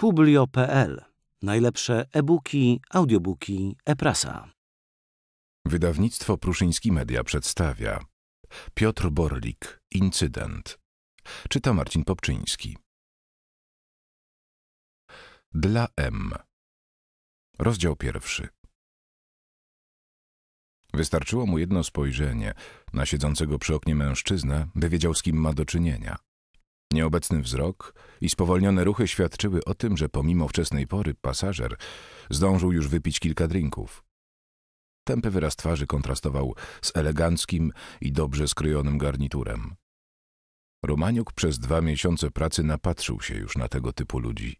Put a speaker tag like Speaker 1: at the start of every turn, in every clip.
Speaker 1: Publio.pl. Najlepsze e-booki, audiobooki, e-prasa. Wydawnictwo Pruszyński Media przedstawia Piotr Borlik, Incydent. Czyta Marcin Popczyński. Dla M. Rozdział pierwszy. Wystarczyło mu jedno spojrzenie na siedzącego przy oknie mężczyznę,
Speaker 2: by wiedział, z kim ma do czynienia. Nieobecny wzrok i spowolnione ruchy świadczyły o tym, że pomimo wczesnej pory pasażer zdążył już wypić kilka drinków. Tępy wyraz twarzy kontrastował z eleganckim i dobrze skrojonym garniturem. Romaniuk przez dwa miesiące pracy napatrzył się już na tego typu ludzi.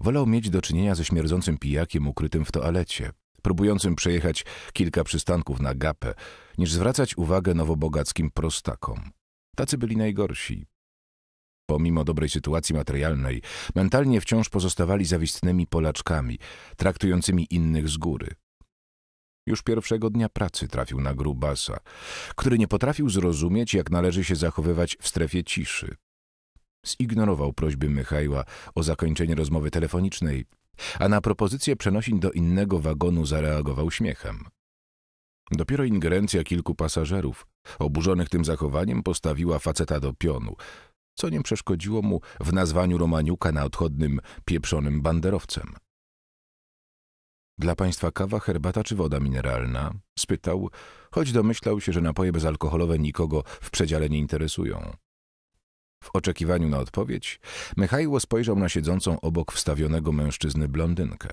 Speaker 2: Wolał mieć do czynienia ze śmierdzącym pijakiem ukrytym w toalecie, próbującym przejechać kilka przystanków na gapę, niż zwracać uwagę nowobogackim prostakom. Tacy byli najgorsi, Pomimo dobrej sytuacji materialnej, mentalnie wciąż pozostawali zawistnymi Polaczkami, traktującymi innych z góry. Już pierwszego dnia pracy trafił na grubasa, który nie potrafił zrozumieć, jak należy się zachowywać w strefie ciszy. Zignorował prośby Michała o zakończenie rozmowy telefonicznej, a na propozycję przenosin do innego wagonu zareagował śmiechem. Dopiero ingerencja kilku pasażerów, oburzonych tym zachowaniem, postawiła faceta do pionu – co nie przeszkodziło mu w nazwaniu Romaniuka na odchodnym pieprzonym banderowcem. Dla państwa kawa, herbata czy woda mineralna? spytał, choć domyślał się, że napoje bezalkoholowe nikogo w przedziale nie interesują. W oczekiwaniu na odpowiedź, Michajło spojrzał na siedzącą obok wstawionego mężczyzny blondynkę.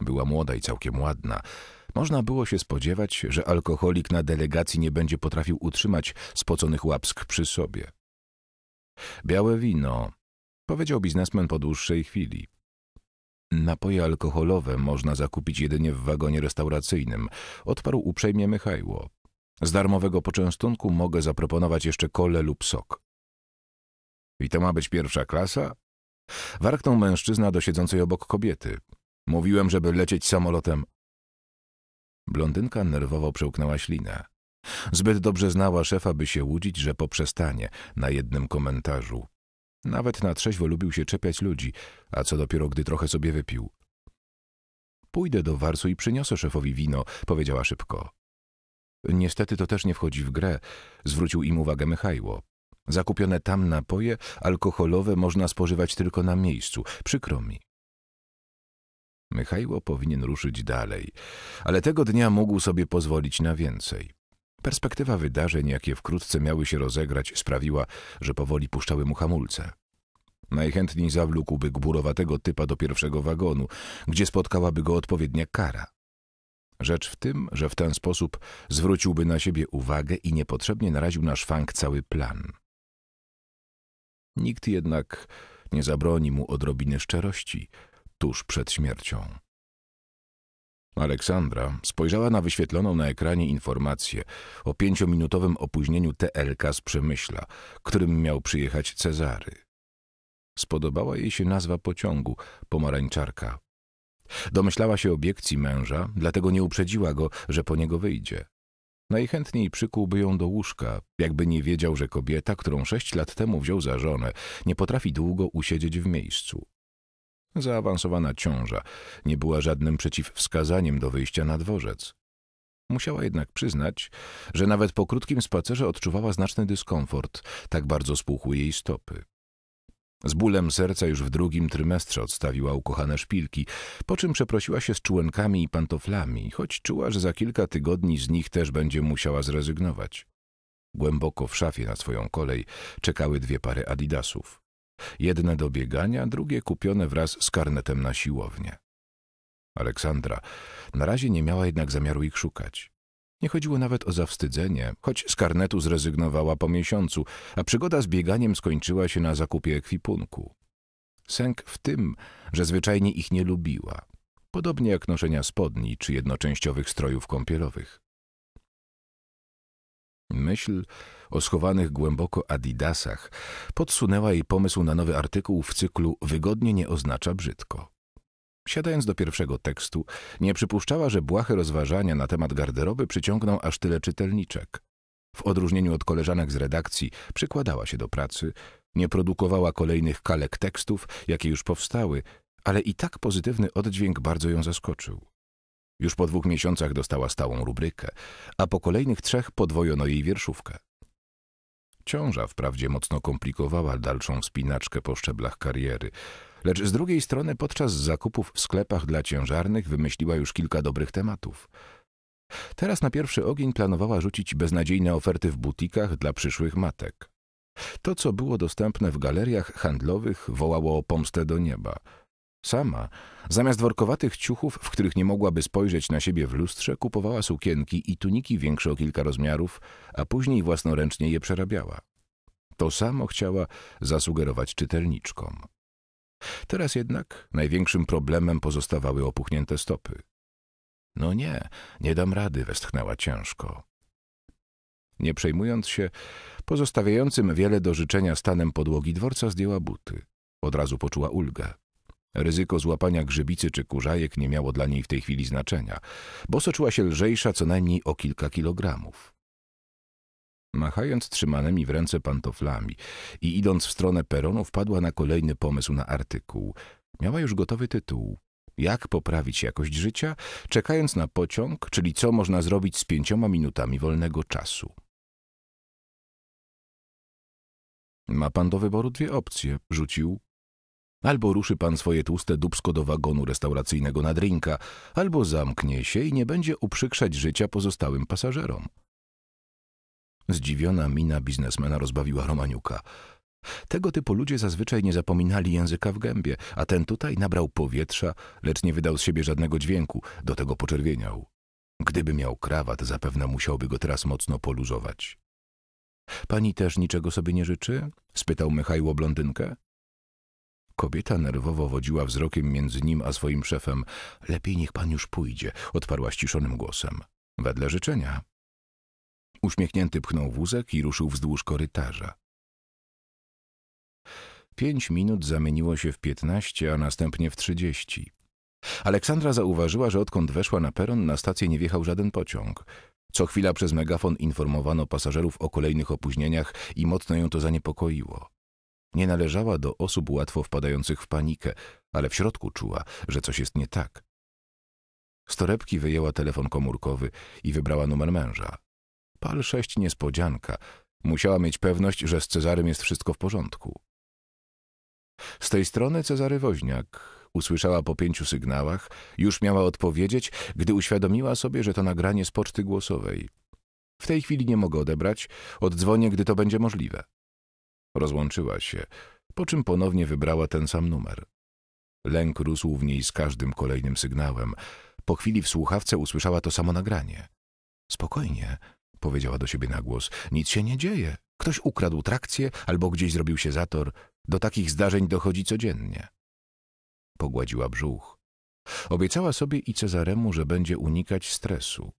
Speaker 2: Była młoda i całkiem ładna. Można było się spodziewać, że alkoholik na delegacji nie będzie potrafił utrzymać spoconych łapsk przy sobie. Białe wino, powiedział biznesmen po dłuższej chwili. Napoje alkoholowe można zakupić jedynie w wagonie restauracyjnym, odparł uprzejmie Michajło. Z darmowego poczęstunku mogę zaproponować jeszcze kole lub sok. I to ma być pierwsza klasa? Warknął mężczyzna do siedzącej obok kobiety. Mówiłem, żeby lecieć samolotem. Blondynka nerwowo przełknęła ślinę. Zbyt dobrze znała szefa, by się łudzić, że poprzestanie na jednym komentarzu. Nawet na trzeźwo lubił się czepiać ludzi, a co dopiero, gdy trochę sobie wypił. Pójdę do Warsu i przyniosę szefowi wino, powiedziała szybko. Niestety to też nie wchodzi w grę, zwrócił im uwagę Michajło. Zakupione tam napoje alkoholowe można spożywać tylko na miejscu. Przykro mi. Michajło powinien ruszyć dalej, ale tego dnia mógł sobie pozwolić na więcej. Perspektywa wydarzeń, jakie wkrótce miały się rozegrać, sprawiła, że powoli puszczały mu hamulce. Najchętniej zawlókłby gburowatego typa do pierwszego wagonu, gdzie spotkałaby go odpowiednia kara. Rzecz w tym, że w ten sposób zwróciłby na siebie uwagę i niepotrzebnie naraził na szwank cały
Speaker 1: plan. Nikt jednak nie zabroni mu odrobiny szczerości tuż przed śmiercią. Aleksandra spojrzała
Speaker 2: na wyświetloną na ekranie informację o pięciominutowym opóźnieniu TLK z Przemyśla, którym miał przyjechać Cezary. Spodobała jej się nazwa pociągu – pomarańczarka. Domyślała się obiekcji męża, dlatego nie uprzedziła go, że po niego wyjdzie. Najchętniej przykułby ją do łóżka, jakby nie wiedział, że kobieta, którą sześć lat temu wziął za żonę, nie potrafi długo usiedzieć w miejscu. Zaawansowana ciąża nie była żadnym przeciwwskazaniem do wyjścia na dworzec. Musiała jednak przyznać, że nawet po krótkim spacerze odczuwała znaczny dyskomfort, tak bardzo spuchły jej stopy. Z bólem serca już w drugim trymestrze odstawiła ukochane szpilki, po czym przeprosiła się z czułenkami i pantoflami, choć czuła, że za kilka tygodni z nich też będzie musiała zrezygnować. Głęboko w szafie na swoją kolej czekały dwie pary adidasów jedne do biegania, drugie kupione wraz z karnetem na siłownię. Aleksandra na razie nie miała jednak zamiaru ich szukać. Nie chodziło nawet o zawstydzenie, choć z karnetu zrezygnowała po miesiącu, a przygoda z bieganiem skończyła się na zakupie ekwipunku. Sęk w tym, że zwyczajnie ich nie lubiła, podobnie jak noszenia spodni czy jednoczęściowych strojów kąpielowych. Myśl, o schowanych głęboko adidasach, podsunęła jej pomysł na nowy artykuł w cyklu Wygodnie nie oznacza brzydko. Siadając do pierwszego tekstu, nie przypuszczała, że błahe rozważania na temat garderoby przyciągną aż tyle czytelniczek. W odróżnieniu od koleżanek z redakcji przykładała się do pracy, nie produkowała kolejnych kalek tekstów, jakie już powstały, ale i tak pozytywny oddźwięk bardzo ją zaskoczył. Już po dwóch miesiącach dostała stałą rubrykę, a po kolejnych trzech podwojono jej wierszówkę. Ciąża wprawdzie mocno komplikowała dalszą spinaczkę po szczeblach kariery, lecz z drugiej strony podczas zakupów w sklepach dla ciężarnych wymyśliła już kilka dobrych tematów. Teraz na pierwszy ogień planowała rzucić beznadziejne oferty w butikach dla przyszłych matek. To, co było dostępne w galeriach handlowych, wołało o pomstę do nieba – Sama, zamiast workowatych ciuchów, w których nie mogłaby spojrzeć na siebie w lustrze, kupowała sukienki i tuniki większe o kilka rozmiarów, a później własnoręcznie je przerabiała. To samo chciała zasugerować czytelniczkom. Teraz jednak największym problemem pozostawały opuchnięte stopy. No nie, nie dam rady, westchnęła ciężko. Nie przejmując się, pozostawiającym wiele do życzenia stanem podłogi dworca zdjęła buty. Od razu poczuła ulgę. Ryzyko złapania grzybicy czy kurzajek nie miało dla niej w tej chwili znaczenia, bo soczyła się lżejsza co najmniej o kilka kilogramów. Machając trzymanymi w ręce pantoflami i idąc w stronę peronu, wpadła na kolejny pomysł na artykuł. Miała już gotowy tytuł. Jak poprawić jakość życia, czekając na pociąg, czyli co
Speaker 1: można zrobić z pięcioma minutami wolnego czasu. Ma pan do wyboru dwie opcje, rzucił, Albo ruszy pan swoje
Speaker 2: tłuste dubsko do wagonu restauracyjnego na drinka, albo zamknie się i nie będzie uprzykrzać życia pozostałym pasażerom. Zdziwiona mina biznesmena rozbawiła Romaniuka. Tego typu ludzie zazwyczaj nie zapominali języka w gębie, a ten tutaj nabrał powietrza, lecz nie wydał z siebie żadnego dźwięku, do tego poczerwieniał. Gdyby miał krawat, zapewne musiałby go teraz mocno poluzować. Pani też niczego sobie nie życzy? spytał Michał blondynkę. Kobieta nerwowo wodziła wzrokiem między nim a swoim szefem. Lepiej niech pan już pójdzie, odparła ściszonym głosem. Wedle życzenia. Uśmiechnięty pchnął wózek i ruszył wzdłuż korytarza. Pięć minut zamieniło się w piętnaście, a następnie w trzydzieści. Aleksandra zauważyła, że odkąd weszła na peron, na stację nie wjechał żaden pociąg. Co chwila przez megafon informowano pasażerów o kolejnych opóźnieniach i mocno ją to zaniepokoiło. Nie należała do osób łatwo wpadających w panikę, ale w środku czuła, że coś jest nie tak. Z torebki wyjęła telefon komórkowy i wybrała numer męża. Pal sześć niespodzianka. Musiała mieć pewność, że z Cezarym jest wszystko w porządku. Z tej strony Cezary Woźniak usłyszała po pięciu sygnałach, już miała odpowiedzieć, gdy uświadomiła sobie, że to nagranie z poczty głosowej. W tej chwili nie mogę odebrać, oddzwonię, gdy to będzie możliwe. Rozłączyła się, po czym ponownie wybrała ten sam numer. Lęk rósł w niej z każdym kolejnym sygnałem. Po chwili w słuchawce usłyszała to samo nagranie. Spokojnie, powiedziała do siebie na głos. Nic się nie dzieje. Ktoś ukradł trakcję albo gdzieś zrobił się zator. Do takich zdarzeń dochodzi codziennie. Pogładziła brzuch. Obiecała sobie i Cezaremu, że będzie unikać stresu.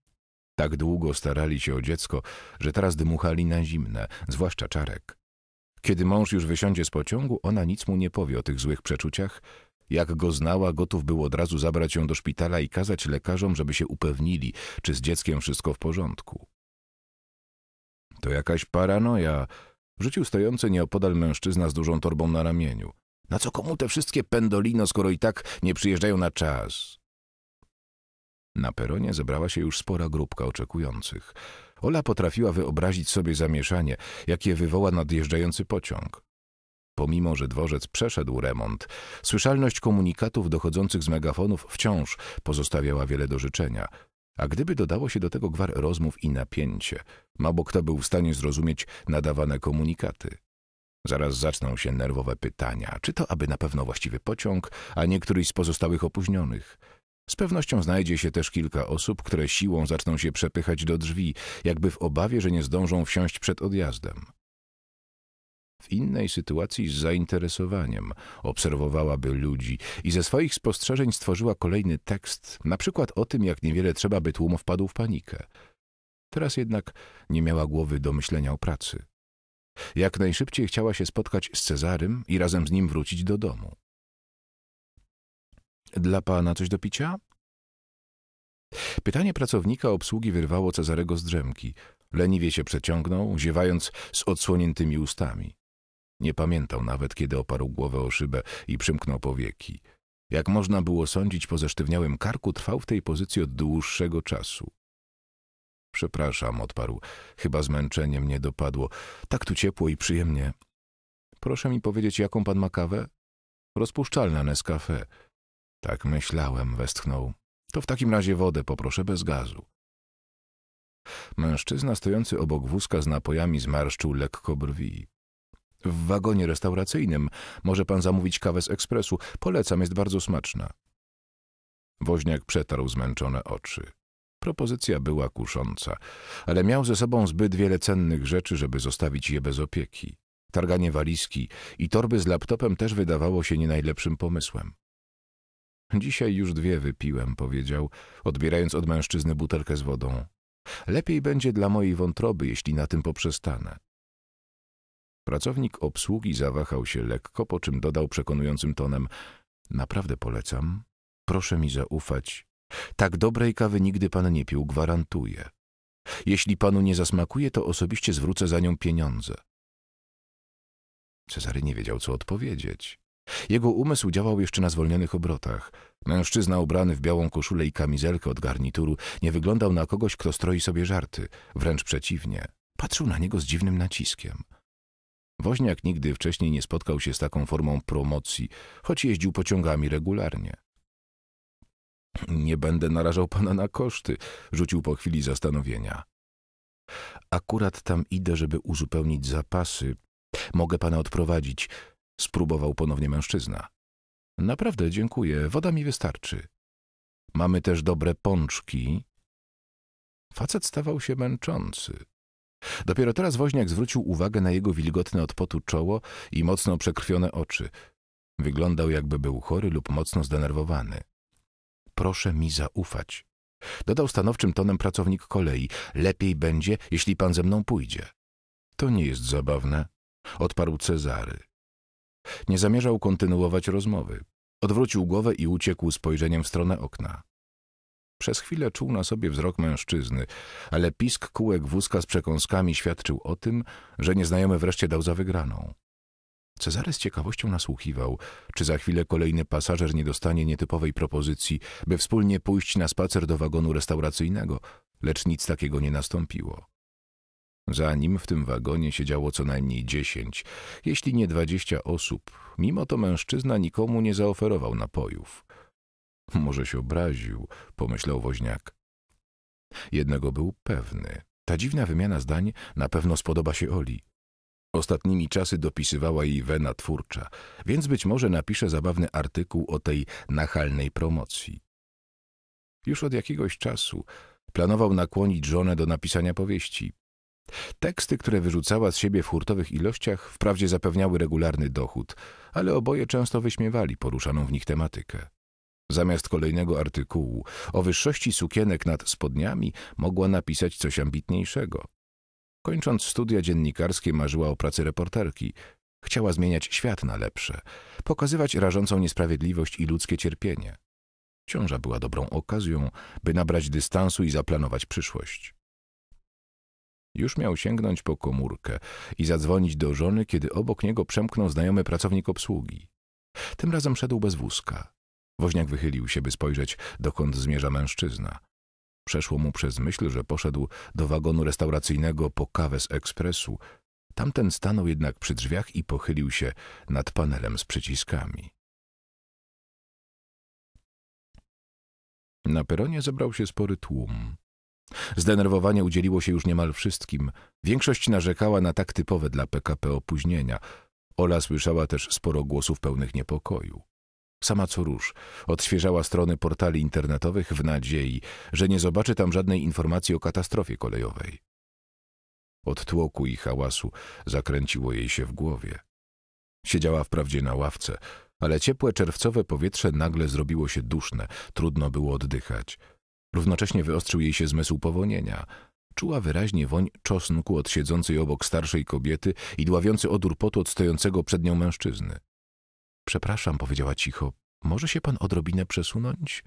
Speaker 2: Tak długo starali się o dziecko, że teraz dmuchali na zimne, zwłaszcza czarek. Kiedy mąż już wysiądzie z pociągu, ona nic mu nie powie o tych złych przeczuciach. Jak go znała, gotów był od razu zabrać ją do szpitala i kazać lekarzom, żeby się upewnili, czy z dzieckiem wszystko w porządku. To jakaś paranoja, rzucił stojący nieopodal mężczyzna z dużą torbą na ramieniu. Na co komu te wszystkie pendolino, skoro i tak nie przyjeżdżają na czas? Na peronie zebrała się już spora grupka oczekujących. Ola potrafiła wyobrazić sobie zamieszanie, jakie wywoła nadjeżdżający pociąg. Pomimo, że dworzec przeszedł remont, słyszalność komunikatów dochodzących z megafonów wciąż pozostawiała wiele do życzenia. A gdyby dodało się do tego gwar rozmów i napięcie, mało kto był w stanie zrozumieć nadawane komunikaty. Zaraz zaczną się nerwowe pytania, czy to aby na pewno właściwy pociąg, a nie któryś z pozostałych opóźnionych. Z pewnością znajdzie się też kilka osób, które siłą zaczną się przepychać do drzwi, jakby w obawie, że nie zdążą wsiąść przed odjazdem. W innej sytuacji z zainteresowaniem obserwowałaby ludzi i ze swoich spostrzeżeń stworzyła kolejny tekst, na przykład o tym, jak niewiele trzeba, by tłum wpadł w panikę. Teraz jednak nie miała głowy do myślenia o pracy. Jak najszybciej chciała się spotkać z Cezarym i razem z nim wrócić do domu. Dla pana coś do picia? Pytanie pracownika obsługi wyrwało Cezarego z drzemki. Leniwie się przeciągnął, ziewając z odsłoniętymi ustami. Nie pamiętał nawet, kiedy oparł głowę o szybę i przymknął powieki. Jak można było sądzić po zesztywniałym karku, trwał w tej pozycji od dłuższego czasu. Przepraszam, odparł. Chyba zmęczenie mnie dopadło. Tak tu ciepło i przyjemnie. Proszę mi powiedzieć, jaką pan ma kawę? Rozpuszczalna Nescafe. Tak myślałem, westchnął. To w takim razie wodę poproszę bez gazu. Mężczyzna stojący obok wózka z napojami zmarszczył lekko brwi. W wagonie restauracyjnym może pan zamówić kawę z ekspresu. Polecam, jest bardzo smaczna. Woźniak przetarł zmęczone oczy. Propozycja była kusząca, ale miał ze sobą zbyt wiele cennych rzeczy, żeby zostawić je bez opieki. Targanie walizki i torby z laptopem też wydawało się nie najlepszym pomysłem. Dzisiaj już dwie wypiłem, powiedział, odbierając od mężczyzny butelkę z wodą. Lepiej będzie dla mojej wątroby, jeśli na tym poprzestanę. Pracownik obsługi zawahał się lekko, po czym dodał przekonującym tonem Naprawdę polecam. Proszę mi zaufać. Tak dobrej kawy nigdy pan nie pił, gwarantuję. Jeśli panu nie zasmakuje, to osobiście zwrócę za nią pieniądze. Cezary nie wiedział, co odpowiedzieć. Jego umysł działał jeszcze na zwolnionych obrotach. Mężczyzna ubrany w białą koszulę i kamizelkę od garnituru nie wyglądał na kogoś, kto stroi sobie żarty. Wręcz przeciwnie. Patrzył na niego z dziwnym naciskiem. Woźniak nigdy wcześniej nie spotkał się z taką formą promocji, choć jeździł pociągami regularnie. Nie będę narażał pana na koszty, rzucił po chwili zastanowienia. Akurat tam idę, żeby uzupełnić zapasy. Mogę pana odprowadzić spróbował ponownie mężczyzna. Naprawdę dziękuję, woda mi wystarczy. Mamy też dobre pączki. Facet stawał się męczący. Dopiero teraz woźniak zwrócił uwagę na jego wilgotne od potu czoło i mocno przekrwione oczy. Wyglądał jakby był chory lub mocno zdenerwowany. Proszę mi zaufać. Dodał stanowczym tonem pracownik kolei. Lepiej będzie, jeśli pan ze mną pójdzie. To nie jest zabawne, odparł Cezary. Nie zamierzał kontynuować rozmowy. Odwrócił głowę i uciekł spojrzeniem w stronę okna. Przez chwilę czuł na sobie wzrok mężczyzny, ale pisk kółek wózka z przekąskami świadczył o tym, że nieznajomy wreszcie dał za wygraną. Cezary z ciekawością nasłuchiwał, czy za chwilę kolejny pasażer nie dostanie nietypowej propozycji, by wspólnie pójść na spacer do wagonu restauracyjnego, lecz nic takiego nie nastąpiło. Za nim w tym wagonie siedziało co najmniej dziesięć, jeśli nie dwadzieścia osób. Mimo to mężczyzna nikomu nie zaoferował napojów. Może się obraził, pomyślał woźniak. Jednego był pewny. Ta dziwna wymiana zdań na pewno spodoba się Oli. Ostatnimi czasy dopisywała jej wena twórcza, więc być może napisze zabawny artykuł o tej nachalnej promocji. Już od jakiegoś czasu planował nakłonić żonę do napisania powieści. Teksty, które wyrzucała z siebie w hurtowych ilościach, wprawdzie zapewniały regularny dochód, ale oboje często wyśmiewali poruszaną w nich tematykę. Zamiast kolejnego artykułu o wyższości sukienek nad spodniami mogła napisać coś ambitniejszego. Kończąc studia dziennikarskie marzyła o pracy reporterki. Chciała zmieniać świat na lepsze, pokazywać rażącą niesprawiedliwość i ludzkie cierpienie. Ciąża była dobrą okazją, by nabrać dystansu i zaplanować przyszłość. Już miał sięgnąć po komórkę i zadzwonić do żony, kiedy obok niego przemknął znajomy pracownik obsługi. Tym razem szedł bez wózka. Woźniak wychylił się, by spojrzeć, dokąd zmierza mężczyzna. Przeszło mu przez myśl, że poszedł do wagonu restauracyjnego po kawę z ekspresu. Tamten stanął jednak
Speaker 1: przy drzwiach i pochylił się nad panelem z przyciskami. Na peronie zebrał się spory tłum.
Speaker 2: Zdenerwowanie udzieliło się już niemal wszystkim. Większość narzekała na tak typowe dla PKP opóźnienia. Ola słyszała też sporo głosów pełnych niepokoju. Sama co rusz, odświeżała strony portali internetowych w nadziei, że nie zobaczy tam żadnej informacji o katastrofie kolejowej. Od tłoku i hałasu zakręciło jej się w głowie. Siedziała wprawdzie na ławce, ale ciepłe czerwcowe powietrze nagle zrobiło się duszne, trudno było oddychać – Równocześnie wyostrzył jej się zmysł powonienia. Czuła wyraźnie woń czosnku od siedzącej obok starszej kobiety i dławiący odór potu od stojącego przed nią mężczyzny. Przepraszam, powiedziała cicho, może się pan odrobinę przesunąć?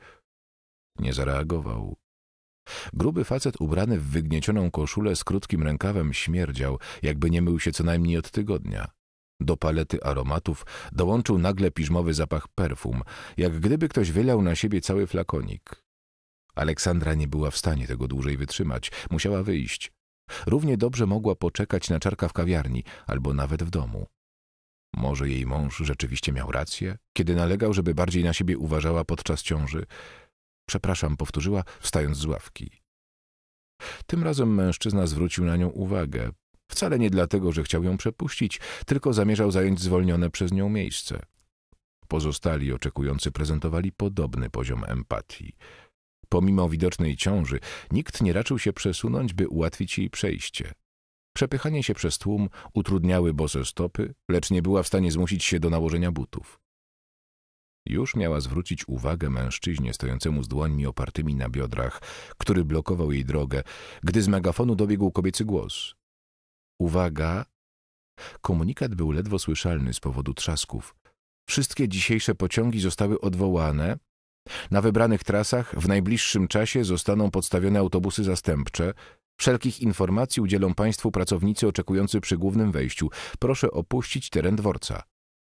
Speaker 2: Nie zareagował. Gruby facet ubrany w wygniecioną koszulę z krótkim rękawem śmierdział, jakby nie mył się co najmniej od tygodnia. Do palety aromatów dołączył nagle piżmowy zapach perfum, jak gdyby ktoś wylał na siebie cały flakonik. Aleksandra nie była w stanie tego dłużej wytrzymać. Musiała wyjść. Równie dobrze mogła poczekać na czarka w kawiarni albo nawet w domu. Może jej mąż rzeczywiście miał rację, kiedy nalegał, żeby bardziej na siebie uważała podczas ciąży. Przepraszam, powtórzyła, wstając z ławki. Tym razem mężczyzna zwrócił na nią uwagę. Wcale nie dlatego, że chciał ją przepuścić, tylko zamierzał zająć zwolnione przez nią miejsce. Pozostali oczekujący prezentowali podobny poziom empatii. Pomimo widocznej ciąży, nikt nie raczył się przesunąć, by ułatwić jej przejście. Przepychanie się przez tłum utrudniały bose stopy, lecz nie była w stanie zmusić się do nałożenia butów. Już miała zwrócić uwagę mężczyźnie stojącemu z dłońmi opartymi na biodrach, który blokował jej drogę, gdy z megafonu dobiegł kobiecy głos. Uwaga! Komunikat był ledwo słyszalny z powodu trzasków. Wszystkie dzisiejsze pociągi zostały odwołane, na wybranych trasach w najbliższym czasie zostaną podstawione autobusy zastępcze. Wszelkich informacji udzielą Państwu pracownicy oczekujący przy głównym wejściu. Proszę opuścić teren dworca.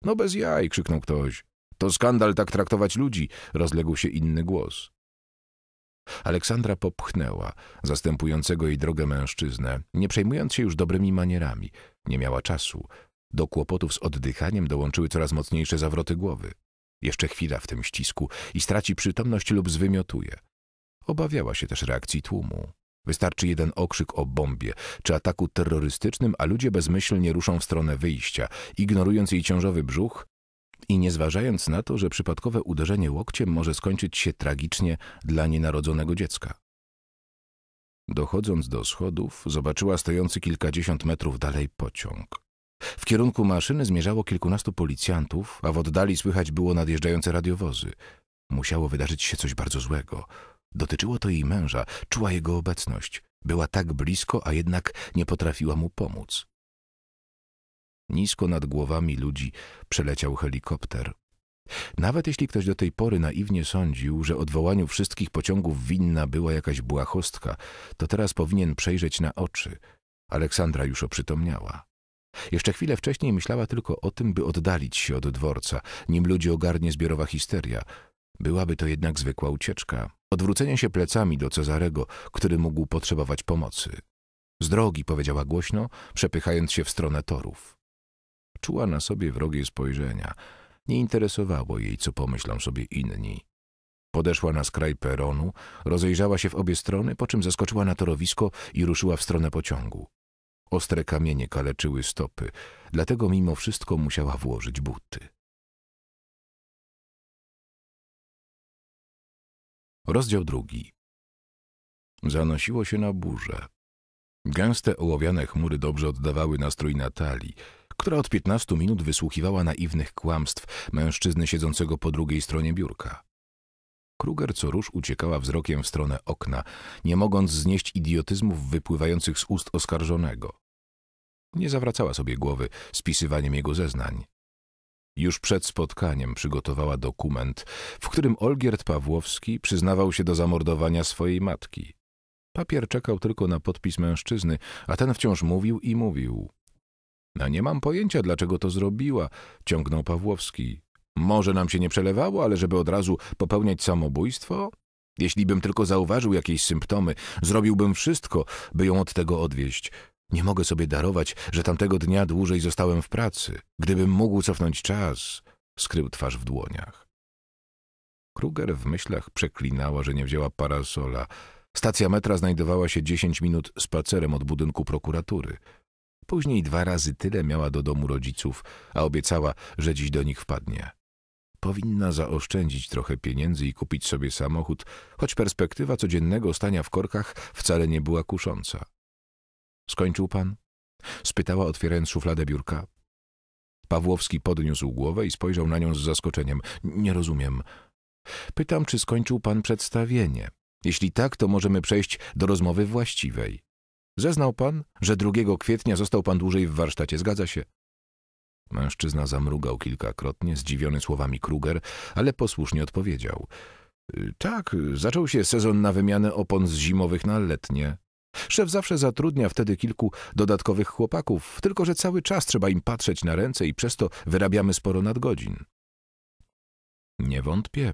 Speaker 2: No bez jaj, krzyknął ktoś. To skandal tak traktować ludzi, rozległ się inny głos. Aleksandra popchnęła zastępującego jej drogę mężczyznę, nie przejmując się już dobrymi manierami. Nie miała czasu. Do kłopotów z oddychaniem dołączyły coraz mocniejsze zawroty głowy. Jeszcze chwila w tym ścisku i straci przytomność lub zwymiotuje. Obawiała się też reakcji tłumu. Wystarczy jeden okrzyk o bombie czy ataku terrorystycznym, a ludzie bezmyślnie ruszą w stronę wyjścia, ignorując jej ciążowy brzuch i nie zważając na to, że przypadkowe uderzenie łokciem może skończyć się tragicznie dla nienarodzonego dziecka. Dochodząc do schodów, zobaczyła stojący kilkadziesiąt metrów dalej pociąg. W kierunku maszyny zmierzało kilkunastu policjantów, a w oddali słychać było nadjeżdżające radiowozy. Musiało wydarzyć się coś bardzo złego. Dotyczyło to jej męża, czuła jego obecność. Była tak blisko, a jednak nie potrafiła mu pomóc. Nisko nad głowami ludzi przeleciał helikopter. Nawet jeśli ktoś do tej pory naiwnie sądził, że odwołaniu wszystkich pociągów winna była jakaś błahostka, to teraz powinien przejrzeć na oczy. Aleksandra już oprzytomniała. Jeszcze chwilę wcześniej myślała tylko o tym, by oddalić się od dworca, nim ludzi ogarnie zbiorowa histeria. Byłaby to jednak zwykła ucieczka, odwrócenie się plecami do Cezarego, który mógł potrzebować pomocy. Z drogi, powiedziała głośno, przepychając się w stronę torów. Czuła na sobie wrogie spojrzenia. Nie interesowało jej, co pomyślą sobie inni. Podeszła na skraj peronu, rozejrzała się w obie strony, po czym zaskoczyła na
Speaker 1: torowisko i ruszyła w stronę pociągu. Ostre kamienie kaleczyły stopy, dlatego mimo wszystko musiała włożyć buty. Rozdział drugi. Zanosiło się na burzę. Gęste ołowiane chmury dobrze oddawały nastrój Natalii,
Speaker 2: która od piętnastu minut wysłuchiwała naiwnych kłamstw mężczyzny siedzącego po drugiej stronie biurka. Kruger co rusz uciekała wzrokiem w stronę okna, nie mogąc znieść idiotyzmów wypływających z ust oskarżonego. Nie zawracała sobie głowy spisywaniem jego zeznań. Już przed spotkaniem przygotowała dokument, w którym Olgierd Pawłowski przyznawał się do zamordowania swojej matki. Papier czekał tylko na podpis mężczyzny, a ten wciąż mówił i mówił. No nie mam pojęcia, dlaczego to zrobiła, ciągnął Pawłowski. Może nam się nie przelewało, ale żeby od razu popełniać samobójstwo? Jeśli bym tylko zauważył jakieś symptomy, zrobiłbym wszystko, by ją od tego odwieść. Nie mogę sobie darować, że tamtego dnia dłużej zostałem w pracy. Gdybym mógł cofnąć czas, skrył twarz w dłoniach. Kruger w myślach przeklinała, że nie wzięła parasola. Stacja metra znajdowała się dziesięć minut spacerem od budynku prokuratury. Później dwa razy tyle miała do domu rodziców, a obiecała, że dziś do nich wpadnie. Powinna zaoszczędzić trochę pieniędzy i kupić sobie samochód, choć perspektywa codziennego stania w korkach wcale nie była kusząca. Skończył pan? spytała otwierając szufladę biurka. Pawłowski podniósł głowę i spojrzał na nią z zaskoczeniem. Nie rozumiem. Pytam, czy skończył pan przedstawienie. Jeśli tak, to możemy przejść do rozmowy właściwej. Zeznał pan, że 2 kwietnia został pan dłużej w warsztacie, zgadza się? Mężczyzna zamrugał kilkakrotnie, zdziwiony słowami Kruger, ale posłusznie odpowiedział. Y, tak, zaczął się sezon na wymianę opon z zimowych na letnie. Szef zawsze zatrudnia wtedy kilku dodatkowych chłopaków, tylko że cały czas trzeba im patrzeć na ręce i przez to wyrabiamy sporo nadgodzin. Nie wątpię.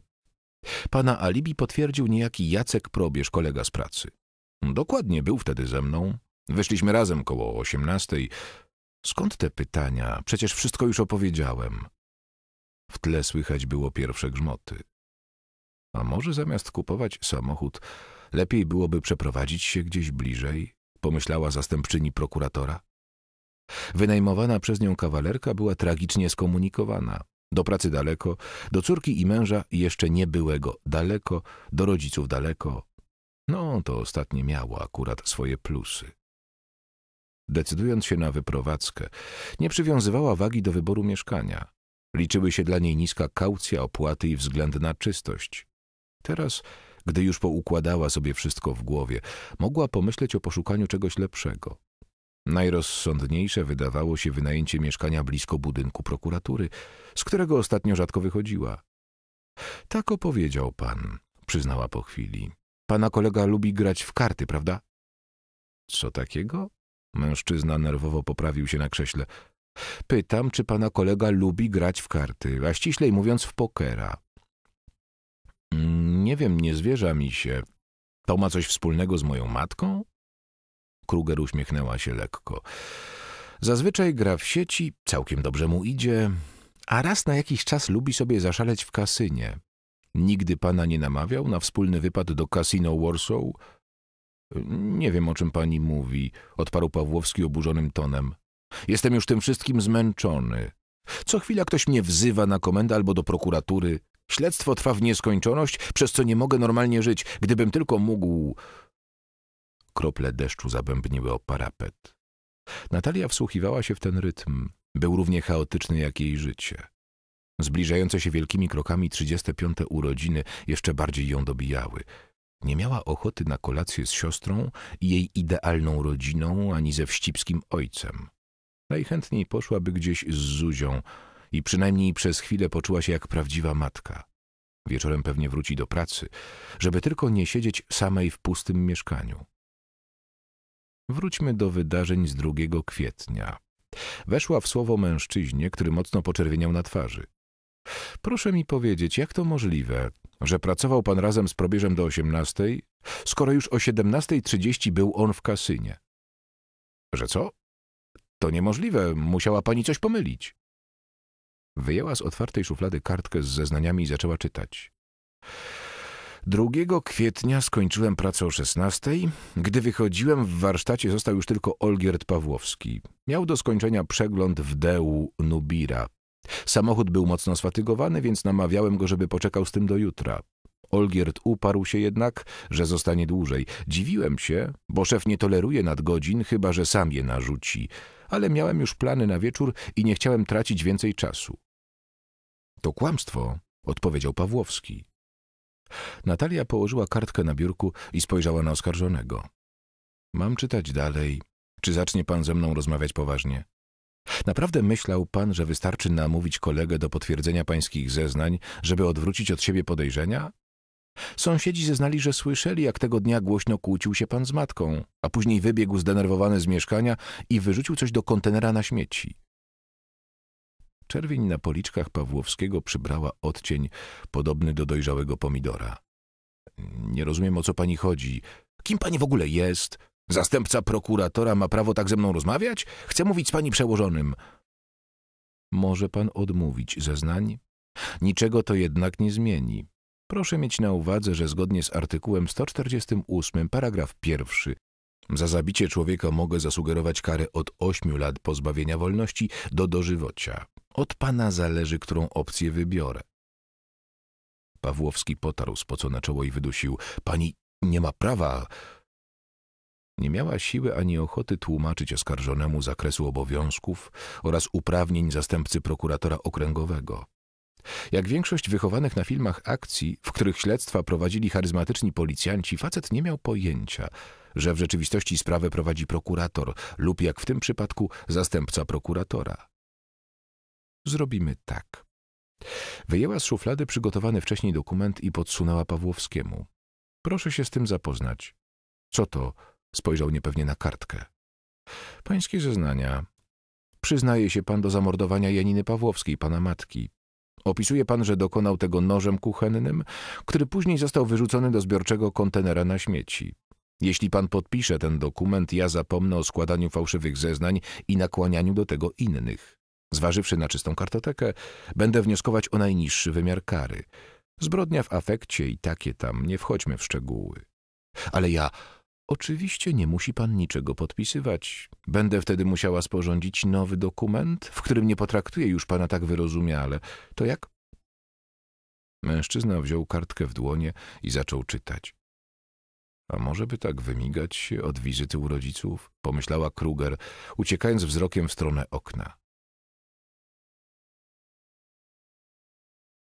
Speaker 2: Pana alibi potwierdził niejaki Jacek Probierz, kolega z pracy. Dokładnie był wtedy ze mną. Wyszliśmy razem koło osiemnastej. Skąd te pytania? Przecież wszystko już opowiedziałem. W tle słychać było pierwsze grzmoty. A może zamiast kupować samochód, lepiej byłoby przeprowadzić się gdzieś bliżej? Pomyślała zastępczyni prokuratora. Wynajmowana przez nią kawalerka była tragicznie skomunikowana. Do pracy daleko, do córki i męża jeszcze nie byłego daleko, do rodziców daleko. No, to ostatnie miało akurat swoje plusy decydując się na wyprowadzkę, nie przywiązywała wagi do wyboru mieszkania. Liczyły się dla niej niska kaucja, opłaty i względna czystość. Teraz, gdy już poukładała sobie wszystko w głowie, mogła pomyśleć o poszukaniu czegoś lepszego. Najrozsądniejsze wydawało się wynajęcie mieszkania blisko budynku prokuratury, z którego ostatnio rzadko wychodziła. Tak opowiedział pan, przyznała po chwili. Pana kolega lubi grać w karty, prawda? Co takiego? Mężczyzna nerwowo poprawił się na krześle. Pytam, czy pana kolega lubi grać w karty, a ściślej mówiąc w pokera. Mm, nie wiem, nie zwierza mi się. To ma coś wspólnego z moją matką? Kruger uśmiechnęła się lekko. Zazwyczaj gra w sieci, całkiem dobrze mu idzie, a raz na jakiś czas lubi sobie zaszaleć w kasynie. Nigdy pana nie namawiał na wspólny wypad do Casino Warsaw? Nie wiem, o czym pani mówi, odparł Pawłowski oburzonym tonem. Jestem już tym wszystkim zmęczony. Co chwila ktoś mnie wzywa na komendę albo do prokuratury. Śledztwo trwa w nieskończoność, przez co nie mogę normalnie żyć. Gdybym tylko mógł... Krople deszczu zabębniły o parapet. Natalia wsłuchiwała się w ten rytm. Był równie chaotyczny jak jej życie. Zbliżające się wielkimi krokami 35. urodziny jeszcze bardziej ją dobijały. Nie miała ochoty na kolację z siostrą i jej idealną rodziną, ani ze wścibskim ojcem. Najchętniej poszłaby gdzieś z Zuzią i przynajmniej przez chwilę poczuła się jak prawdziwa matka. Wieczorem pewnie wróci do pracy, żeby tylko nie siedzieć samej w pustym mieszkaniu. Wróćmy do wydarzeń z 2 kwietnia. Weszła w słowo mężczyźnie, który mocno poczerwieniał na twarzy. Proszę mi powiedzieć, jak to możliwe, że pracował pan razem z probierzem do 18, skoro już o 17.30 był on w kasynie. Że co? To niemożliwe, musiała pani coś pomylić. Wyjęła z otwartej szuflady kartkę z zeznaniami i zaczęła czytać. 2 kwietnia skończyłem pracę o 16, gdy wychodziłem w warsztacie został już tylko Olgierd Pawłowski. Miał do skończenia przegląd w Nubira, Samochód był mocno sfatygowany, więc namawiałem go, żeby poczekał z tym do jutra. Olgierd uparł się jednak, że zostanie dłużej. Dziwiłem się, bo szef nie toleruje nadgodzin, chyba że sam je narzuci, ale miałem już plany na wieczór i nie chciałem tracić więcej czasu. To kłamstwo, odpowiedział Pawłowski. Natalia położyła kartkę na biurku i spojrzała na oskarżonego. Mam czytać dalej. Czy zacznie pan ze mną rozmawiać poważnie? Naprawdę myślał pan, że wystarczy namówić kolegę do potwierdzenia pańskich zeznań, żeby odwrócić od siebie podejrzenia? Sąsiedzi zeznali, że słyszeli, jak tego dnia głośno kłócił się pan z matką, a później wybiegł zdenerwowany z mieszkania i wyrzucił coś do kontenera na śmieci. Czerwień na policzkach Pawłowskiego przybrała odcień podobny do dojrzałego pomidora. Nie rozumiem, o co pani chodzi. Kim pani w ogóle jest? Zastępca prokuratora ma prawo tak ze mną rozmawiać? Chcę mówić z pani przełożonym. Może pan odmówić zeznań? Niczego to jednak nie zmieni. Proszę mieć na uwadze, że zgodnie z artykułem 148 paragraf 1 za zabicie człowieka mogę zasugerować karę od ośmiu lat pozbawienia wolności do dożywocia. Od pana zależy, którą opcję wybiorę. Pawłowski potarł spocone czoło i wydusił. Pani nie ma prawa nie miała siły ani ochoty tłumaczyć oskarżonemu zakresu obowiązków oraz uprawnień zastępcy prokuratora okręgowego. Jak większość wychowanych na filmach akcji, w których śledztwa prowadzili charyzmatyczni policjanci, facet nie miał pojęcia, że w rzeczywistości sprawę prowadzi prokurator lub, jak w tym przypadku, zastępca prokuratora. Zrobimy tak. Wyjęła z szuflady przygotowany wcześniej dokument i podsunęła Pawłowskiemu. Proszę się z tym zapoznać. Co to Spojrzał niepewnie na kartkę. Pańskie zeznania. Przyznaje się pan do zamordowania Janiny Pawłowskiej, pana matki. Opisuje pan, że dokonał tego nożem kuchennym, który później został wyrzucony do zbiorczego kontenera na śmieci. Jeśli pan podpisze ten dokument, ja zapomnę o składaniu fałszywych zeznań i nakłanianiu do tego innych. Zważywszy na czystą kartotekę, będę wnioskować o najniższy wymiar kary. Zbrodnia w afekcie i takie tam, nie wchodźmy w szczegóły. Ale ja Oczywiście nie musi pan niczego podpisywać. Będę wtedy musiała sporządzić nowy dokument, w którym nie potraktuję już pana tak wyrozumiale. To jak? Mężczyzna wziął kartkę w dłonie i zaczął czytać. A może by tak wymigać się od
Speaker 1: wizyty u rodziców? Pomyślała Kruger, uciekając wzrokiem w stronę okna.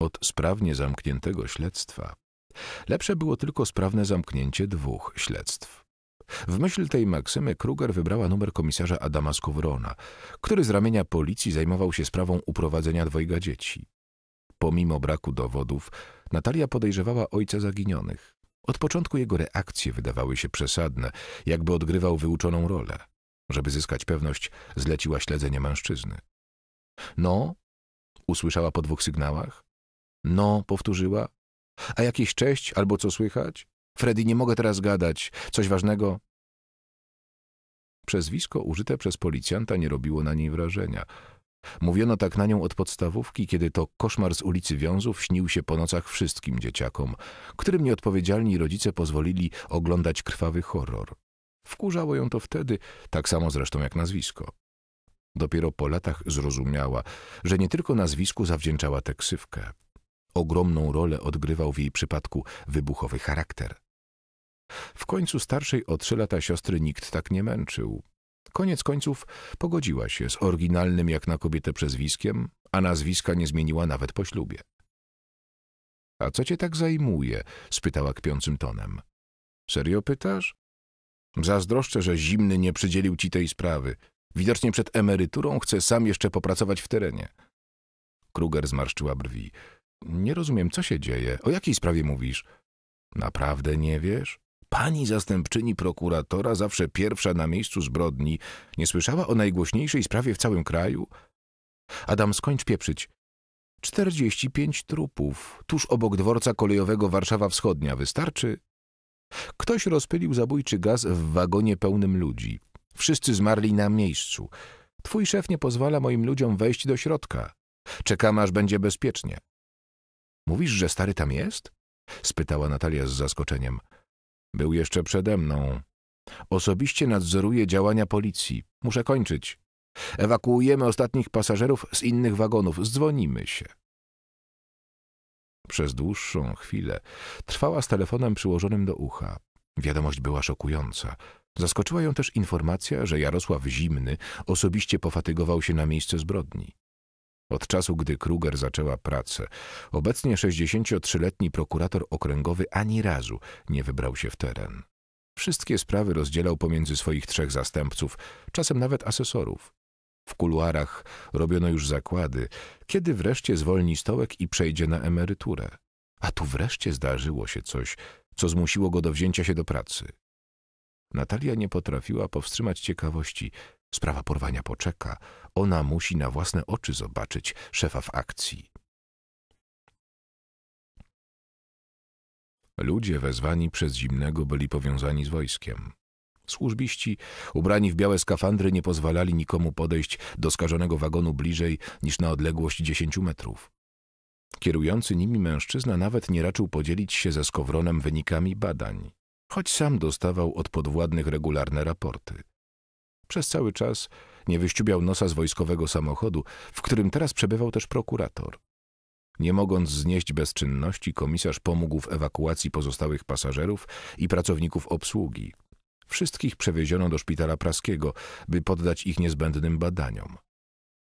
Speaker 1: Od sprawnie zamkniętego śledztwa lepsze było tylko sprawne zamknięcie dwóch śledztw. W myśl
Speaker 2: tej maksymy Kruger wybrała numer komisarza Adama Skowrona, który z ramienia policji zajmował się sprawą uprowadzenia dwojga dzieci. Pomimo braku dowodów, Natalia podejrzewała ojca zaginionych. Od początku jego reakcje wydawały się przesadne, jakby odgrywał wyuczoną rolę. Żeby zyskać pewność, zleciła śledzenie mężczyzny. No, usłyszała po dwóch sygnałach. No, powtórzyła. A jakieś cześć albo co słychać? Freddy, nie mogę teraz gadać. Coś ważnego? Przezwisko użyte przez policjanta nie robiło na niej wrażenia. Mówiono tak na nią od podstawówki, kiedy to koszmar z ulicy Wiązów śnił się po nocach wszystkim dzieciakom, którym nieodpowiedzialni rodzice pozwolili oglądać krwawy horror. Wkurzało ją to wtedy, tak samo zresztą jak nazwisko. Dopiero po latach zrozumiała, że nie tylko nazwisku zawdzięczała tę ksywkę. Ogromną rolę odgrywał w jej przypadku wybuchowy charakter. W końcu starszej o trzy lata siostry nikt tak nie męczył. Koniec końców pogodziła się z oryginalnym jak na kobietę przezwiskiem, a nazwiska nie zmieniła nawet po ślubie. A co cię tak zajmuje? spytała kpiącym tonem. Serio pytasz? Zazdroszczę, że zimny nie przydzielił ci tej sprawy. Widocznie przed emeryturą chce sam jeszcze popracować w terenie. Kruger zmarszczyła brwi. Nie rozumiem, co się dzieje. O jakiej sprawie mówisz? Naprawdę nie wiesz? Pani zastępczyni prokuratora, zawsze pierwsza na miejscu zbrodni, nie słyszała o najgłośniejszej sprawie w całym kraju? Adam, skończ pieprzyć. Czterdzieści pięć trupów, tuż obok dworca kolejowego Warszawa Wschodnia. Wystarczy? Ktoś rozpylił zabójczy gaz w wagonie pełnym ludzi. Wszyscy zmarli na miejscu. Twój szef nie pozwala moim ludziom wejść do środka. Czekamy, aż będzie bezpiecznie. Mówisz, że stary tam jest? spytała Natalia z zaskoczeniem. Był jeszcze przede mną. Osobiście nadzoruję działania policji. Muszę kończyć. Ewakuujemy ostatnich pasażerów z innych wagonów. Zdzwonimy się. Przez dłuższą chwilę trwała z telefonem przyłożonym do ucha. Wiadomość była szokująca. Zaskoczyła ją też informacja, że Jarosław Zimny osobiście pofatygował się na miejsce zbrodni od czasu, gdy Kruger zaczęła pracę. Obecnie 63-letni prokurator okręgowy ani razu nie wybrał się w teren. Wszystkie sprawy rozdzielał pomiędzy swoich trzech zastępców, czasem nawet asesorów. W kuluarach robiono już zakłady, kiedy wreszcie zwolni stołek i przejdzie na emeryturę. A tu wreszcie zdarzyło się coś, co zmusiło go do wzięcia się do pracy. Natalia nie potrafiła powstrzymać ciekawości, Sprawa porwania poczeka. Ona musi na własne oczy
Speaker 1: zobaczyć szefa w akcji. Ludzie wezwani przez zimnego byli powiązani z wojskiem.
Speaker 2: Służbiści, ubrani w białe skafandry, nie pozwalali nikomu podejść do skażonego wagonu bliżej niż na odległość dziesięciu metrów. Kierujący nimi mężczyzna nawet nie raczył podzielić się ze Skowronem wynikami badań, choć sam dostawał od podwładnych regularne raporty. Przez cały czas nie wyściubiał nosa z wojskowego samochodu, w którym teraz przebywał też prokurator. Nie mogąc znieść bezczynności, komisarz pomógł w ewakuacji pozostałych pasażerów i pracowników obsługi. Wszystkich przewieziono do szpitala praskiego, by poddać ich niezbędnym badaniom.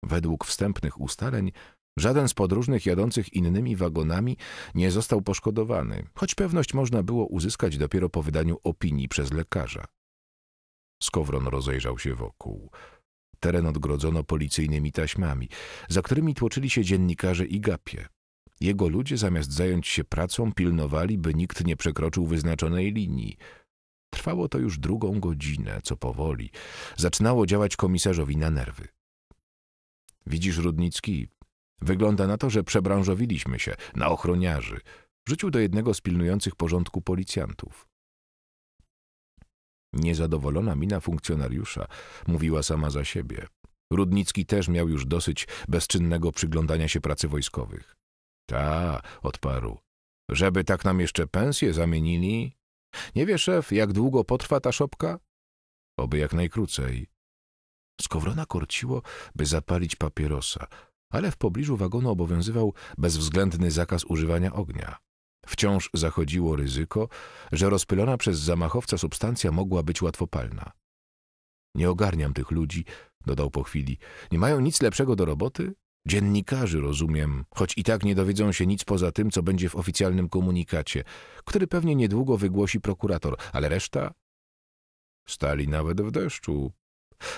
Speaker 2: Według wstępnych ustaleń Żaden z podróżnych jadących innymi wagonami nie został poszkodowany, choć pewność można było uzyskać dopiero po wydaniu opinii przez lekarza. Skowron rozejrzał się wokół. Teren odgrodzono policyjnymi taśmami, za którymi tłoczyli się dziennikarze i gapie. Jego ludzie zamiast zająć się pracą pilnowali, by nikt nie przekroczył wyznaczonej linii. Trwało to już drugą godzinę, co powoli. Zaczynało działać komisarzowi na nerwy. Widzisz, Rudnicki, wygląda na to, że przebranżowiliśmy się na ochroniarzy. Rzucił do jednego z pilnujących porządku policjantów. Niezadowolona mina funkcjonariusza mówiła sama za siebie. Rudnicki też miał już dosyć bezczynnego przyglądania się pracy wojskowych. Ta, odparł. Żeby tak nam jeszcze pensje zamienili? Nie wie szef, jak długo potrwa ta szopka? Oby jak najkrócej. Skowrona korciło, by zapalić papierosa, ale w pobliżu wagonu obowiązywał bezwzględny zakaz używania ognia. Wciąż zachodziło ryzyko, że rozpylona przez zamachowca substancja mogła być łatwopalna. Nie ogarniam tych ludzi, dodał po chwili. Nie mają nic lepszego do roboty? Dziennikarzy, rozumiem, choć i tak nie dowiedzą się nic poza tym, co będzie w oficjalnym komunikacie, który pewnie niedługo wygłosi prokurator, ale reszta? Stali nawet w deszczu.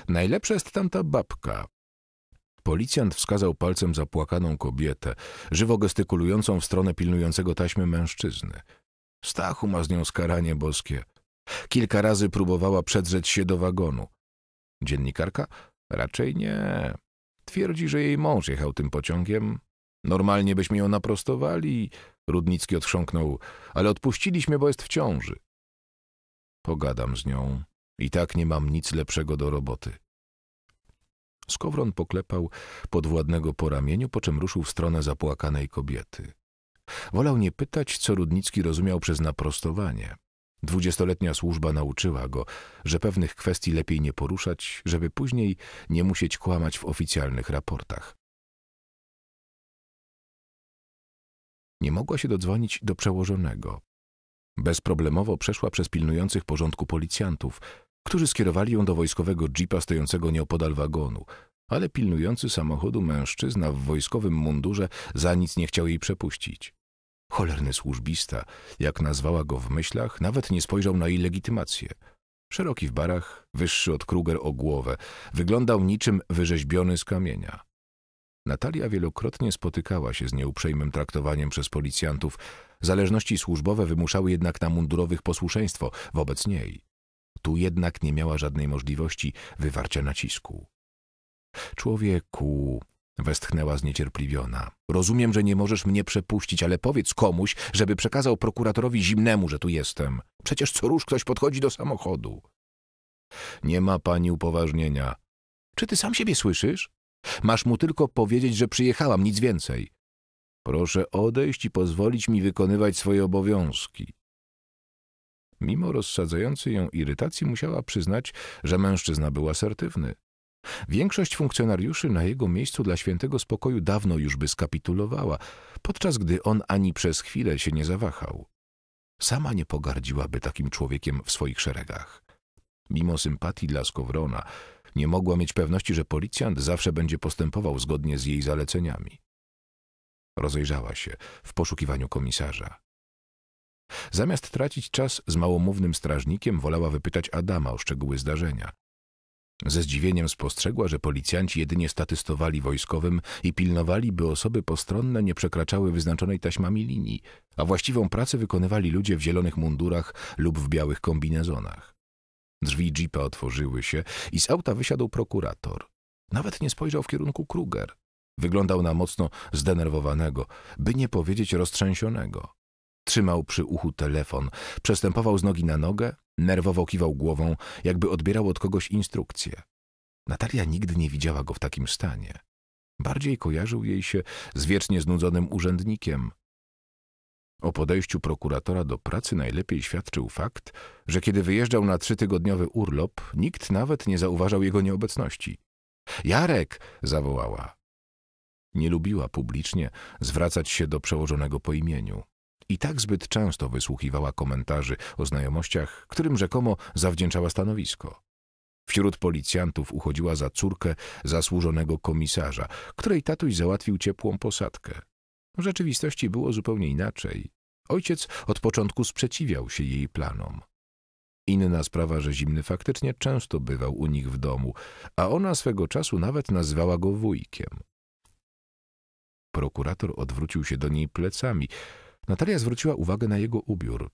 Speaker 2: Najlepsza jest tamta babka, Policjant wskazał palcem zapłakaną kobietę, żywo gestykulującą w stronę pilnującego taśmy mężczyzny. Stachu ma z nią skaranie boskie. Kilka razy próbowała przedrzeć się do wagonu. Dziennikarka? Raczej nie. Twierdzi, że jej mąż jechał tym pociągiem. Normalnie byśmy ją naprostowali, Rudnicki odchrząknął, ale odpuściliśmy, bo jest w ciąży. Pogadam z nią. I tak nie mam nic lepszego do roboty. Skowron poklepał podwładnego po ramieniu, po czym ruszył w stronę zapłakanej kobiety. Wolał nie pytać, co Rudnicki rozumiał przez naprostowanie. Dwudziestoletnia służba nauczyła go, że pewnych
Speaker 1: kwestii lepiej nie poruszać, żeby później nie musieć kłamać w oficjalnych raportach. Nie mogła się dodzwonić do przełożonego. Bezproblemowo przeszła przez pilnujących porządku policjantów – którzy
Speaker 2: skierowali ją do wojskowego jeepa stojącego nieopodal wagonu, ale pilnujący samochodu mężczyzna w wojskowym mundurze za nic nie chciał jej przepuścić. Cholerny służbista, jak nazwała go w myślach, nawet nie spojrzał na jej legitymację. Szeroki w barach, wyższy od Kruger o głowę, wyglądał niczym wyrzeźbiony z kamienia. Natalia wielokrotnie spotykała się z nieuprzejmym traktowaniem przez policjantów. Zależności służbowe wymuszały jednak na mundurowych posłuszeństwo wobec niej. Tu jednak nie miała żadnej możliwości wywarcia nacisku. Człowieku, westchnęła zniecierpliwiona. Rozumiem, że nie możesz mnie przepuścić, ale powiedz komuś, żeby przekazał prokuratorowi zimnemu, że tu jestem. Przecież co rusz ktoś podchodzi do samochodu. Nie ma pani upoważnienia. Czy ty sam siebie słyszysz? Masz mu tylko powiedzieć, że przyjechałam, nic więcej. Proszę odejść i pozwolić mi wykonywać swoje obowiązki. Mimo rozsadzającej ją irytacji musiała przyznać, że mężczyzna był asertywny. Większość funkcjonariuszy na jego miejscu dla świętego spokoju dawno już by skapitulowała, podczas gdy on ani przez chwilę się nie zawahał. Sama nie pogardziłaby takim człowiekiem w swoich szeregach. Mimo sympatii dla Skowrona, nie mogła mieć pewności, że policjant zawsze będzie postępował zgodnie z jej zaleceniami. Rozejrzała się w poszukiwaniu komisarza. Zamiast tracić czas z małomównym strażnikiem, wolała wypytać Adama o szczegóły zdarzenia. Ze zdziwieniem spostrzegła, że policjanci jedynie statystowali wojskowym i pilnowali, by osoby postronne nie przekraczały wyznaczonej taśmami linii, a właściwą pracę wykonywali ludzie w zielonych mundurach lub w białych kombinezonach. Drzwi jeepa otworzyły się i z auta wysiadł prokurator. Nawet nie spojrzał w kierunku Kruger. Wyglądał na mocno zdenerwowanego, by nie powiedzieć roztrzęsionego. Trzymał przy uchu telefon, przestępował z nogi na nogę, nerwowo kiwał głową, jakby odbierał od kogoś instrukcję. Natalia nigdy nie widziała go w takim stanie. Bardziej kojarzył jej się z wiecznie znudzonym urzędnikiem. O podejściu prokuratora do pracy najlepiej świadczył fakt, że kiedy wyjeżdżał na trzytygodniowy urlop, nikt nawet nie zauważał jego nieobecności. Jarek! zawołała. Nie lubiła publicznie zwracać się do przełożonego po imieniu i tak zbyt często wysłuchiwała komentarzy o znajomościach, którym rzekomo zawdzięczała stanowisko. Wśród policjantów uchodziła za córkę zasłużonego komisarza, której tatuś załatwił ciepłą posadkę. W rzeczywistości było zupełnie inaczej. Ojciec od początku sprzeciwiał się jej planom. Inna sprawa, że zimny faktycznie często bywał u nich w domu, a ona swego czasu nawet nazywała go wujkiem. Prokurator odwrócił się do niej plecami, Natalia zwróciła uwagę na jego ubiór.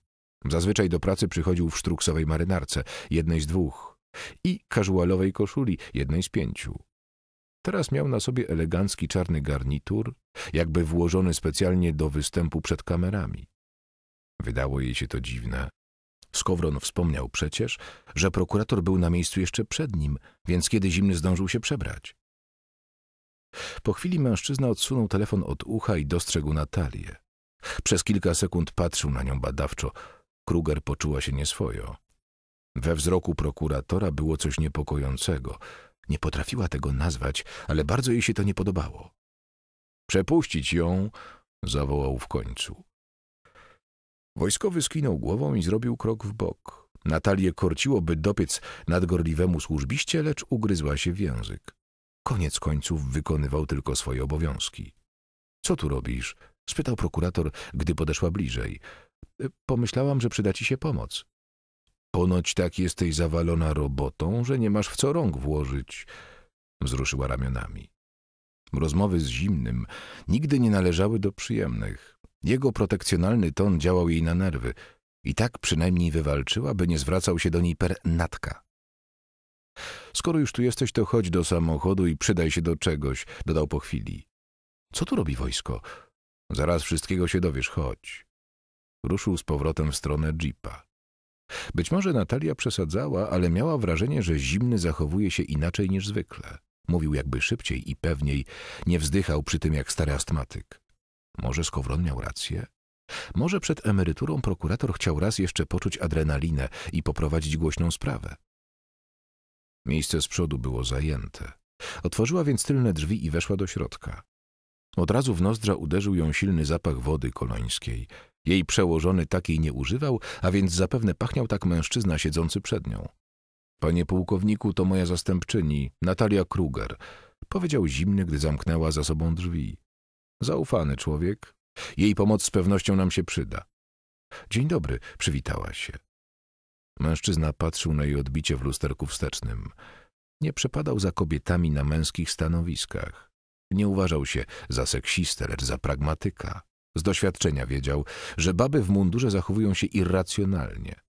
Speaker 2: Zazwyczaj do pracy przychodził w sztruksowej marynarce, jednej z dwóch, i casualowej koszuli, jednej z pięciu. Teraz miał na sobie elegancki czarny garnitur, jakby włożony specjalnie do występu przed kamerami. Wydało jej się to dziwne. Skowron wspomniał przecież, że prokurator był na miejscu jeszcze przed nim, więc kiedy zimny zdążył się przebrać. Po chwili mężczyzna odsunął telefon od ucha i dostrzegł Natalię. Przez kilka sekund patrzył na nią badawczo. Kruger poczuła się nieswojo. We wzroku prokuratora było coś niepokojącego. Nie potrafiła tego nazwać, ale bardzo jej się to nie podobało. Przepuścić ją, zawołał w końcu. Wojskowy skinął głową i zrobił krok w bok. Natalię by dopiec nadgorliwemu służbiście, lecz ugryzła się w język. Koniec końców wykonywał tylko swoje obowiązki. Co tu robisz? spytał prokurator, gdy podeszła bliżej. Y, pomyślałam, że przyda ci się pomoc. Ponoć tak jesteś zawalona robotą, że nie masz w co rąk włożyć. Wzruszyła ramionami. Rozmowy z zimnym nigdy nie należały do przyjemnych. Jego protekcjonalny ton działał jej na nerwy. I tak przynajmniej wywalczyła, by nie zwracał się do niej per natka. Skoro już tu jesteś, to chodź do samochodu i przydaj się do czegoś, dodał po chwili. Co tu robi wojsko? Zaraz wszystkiego się dowiesz, chodź. Ruszył z powrotem w stronę jeepa. Być może Natalia przesadzała, ale miała wrażenie, że zimny zachowuje się inaczej niż zwykle. Mówił jakby szybciej i pewniej, nie wzdychał przy tym jak stary astmatyk. Może Skowron miał rację? Może przed emeryturą prokurator chciał raz jeszcze poczuć adrenalinę i poprowadzić głośną sprawę. Miejsce z przodu było zajęte. Otworzyła więc tylne drzwi i weszła do środka. Od razu w nozdra uderzył ją silny zapach wody kolońskiej. Jej przełożony takiej nie używał, a więc zapewne pachniał tak mężczyzna siedzący przed nią. Panie pułkowniku, to moja zastępczyni, Natalia Kruger, powiedział zimny, gdy zamknęła za sobą drzwi. Zaufany człowiek. Jej pomoc z pewnością nam się przyda. Dzień dobry, przywitała się. Mężczyzna patrzył na jej odbicie w lusterku wstecznym. Nie przepadał za kobietami na męskich stanowiskach. Nie uważał się za seksistę, lecz za pragmatyka. Z doświadczenia wiedział, że baby w mundurze zachowują się irracjonalnie.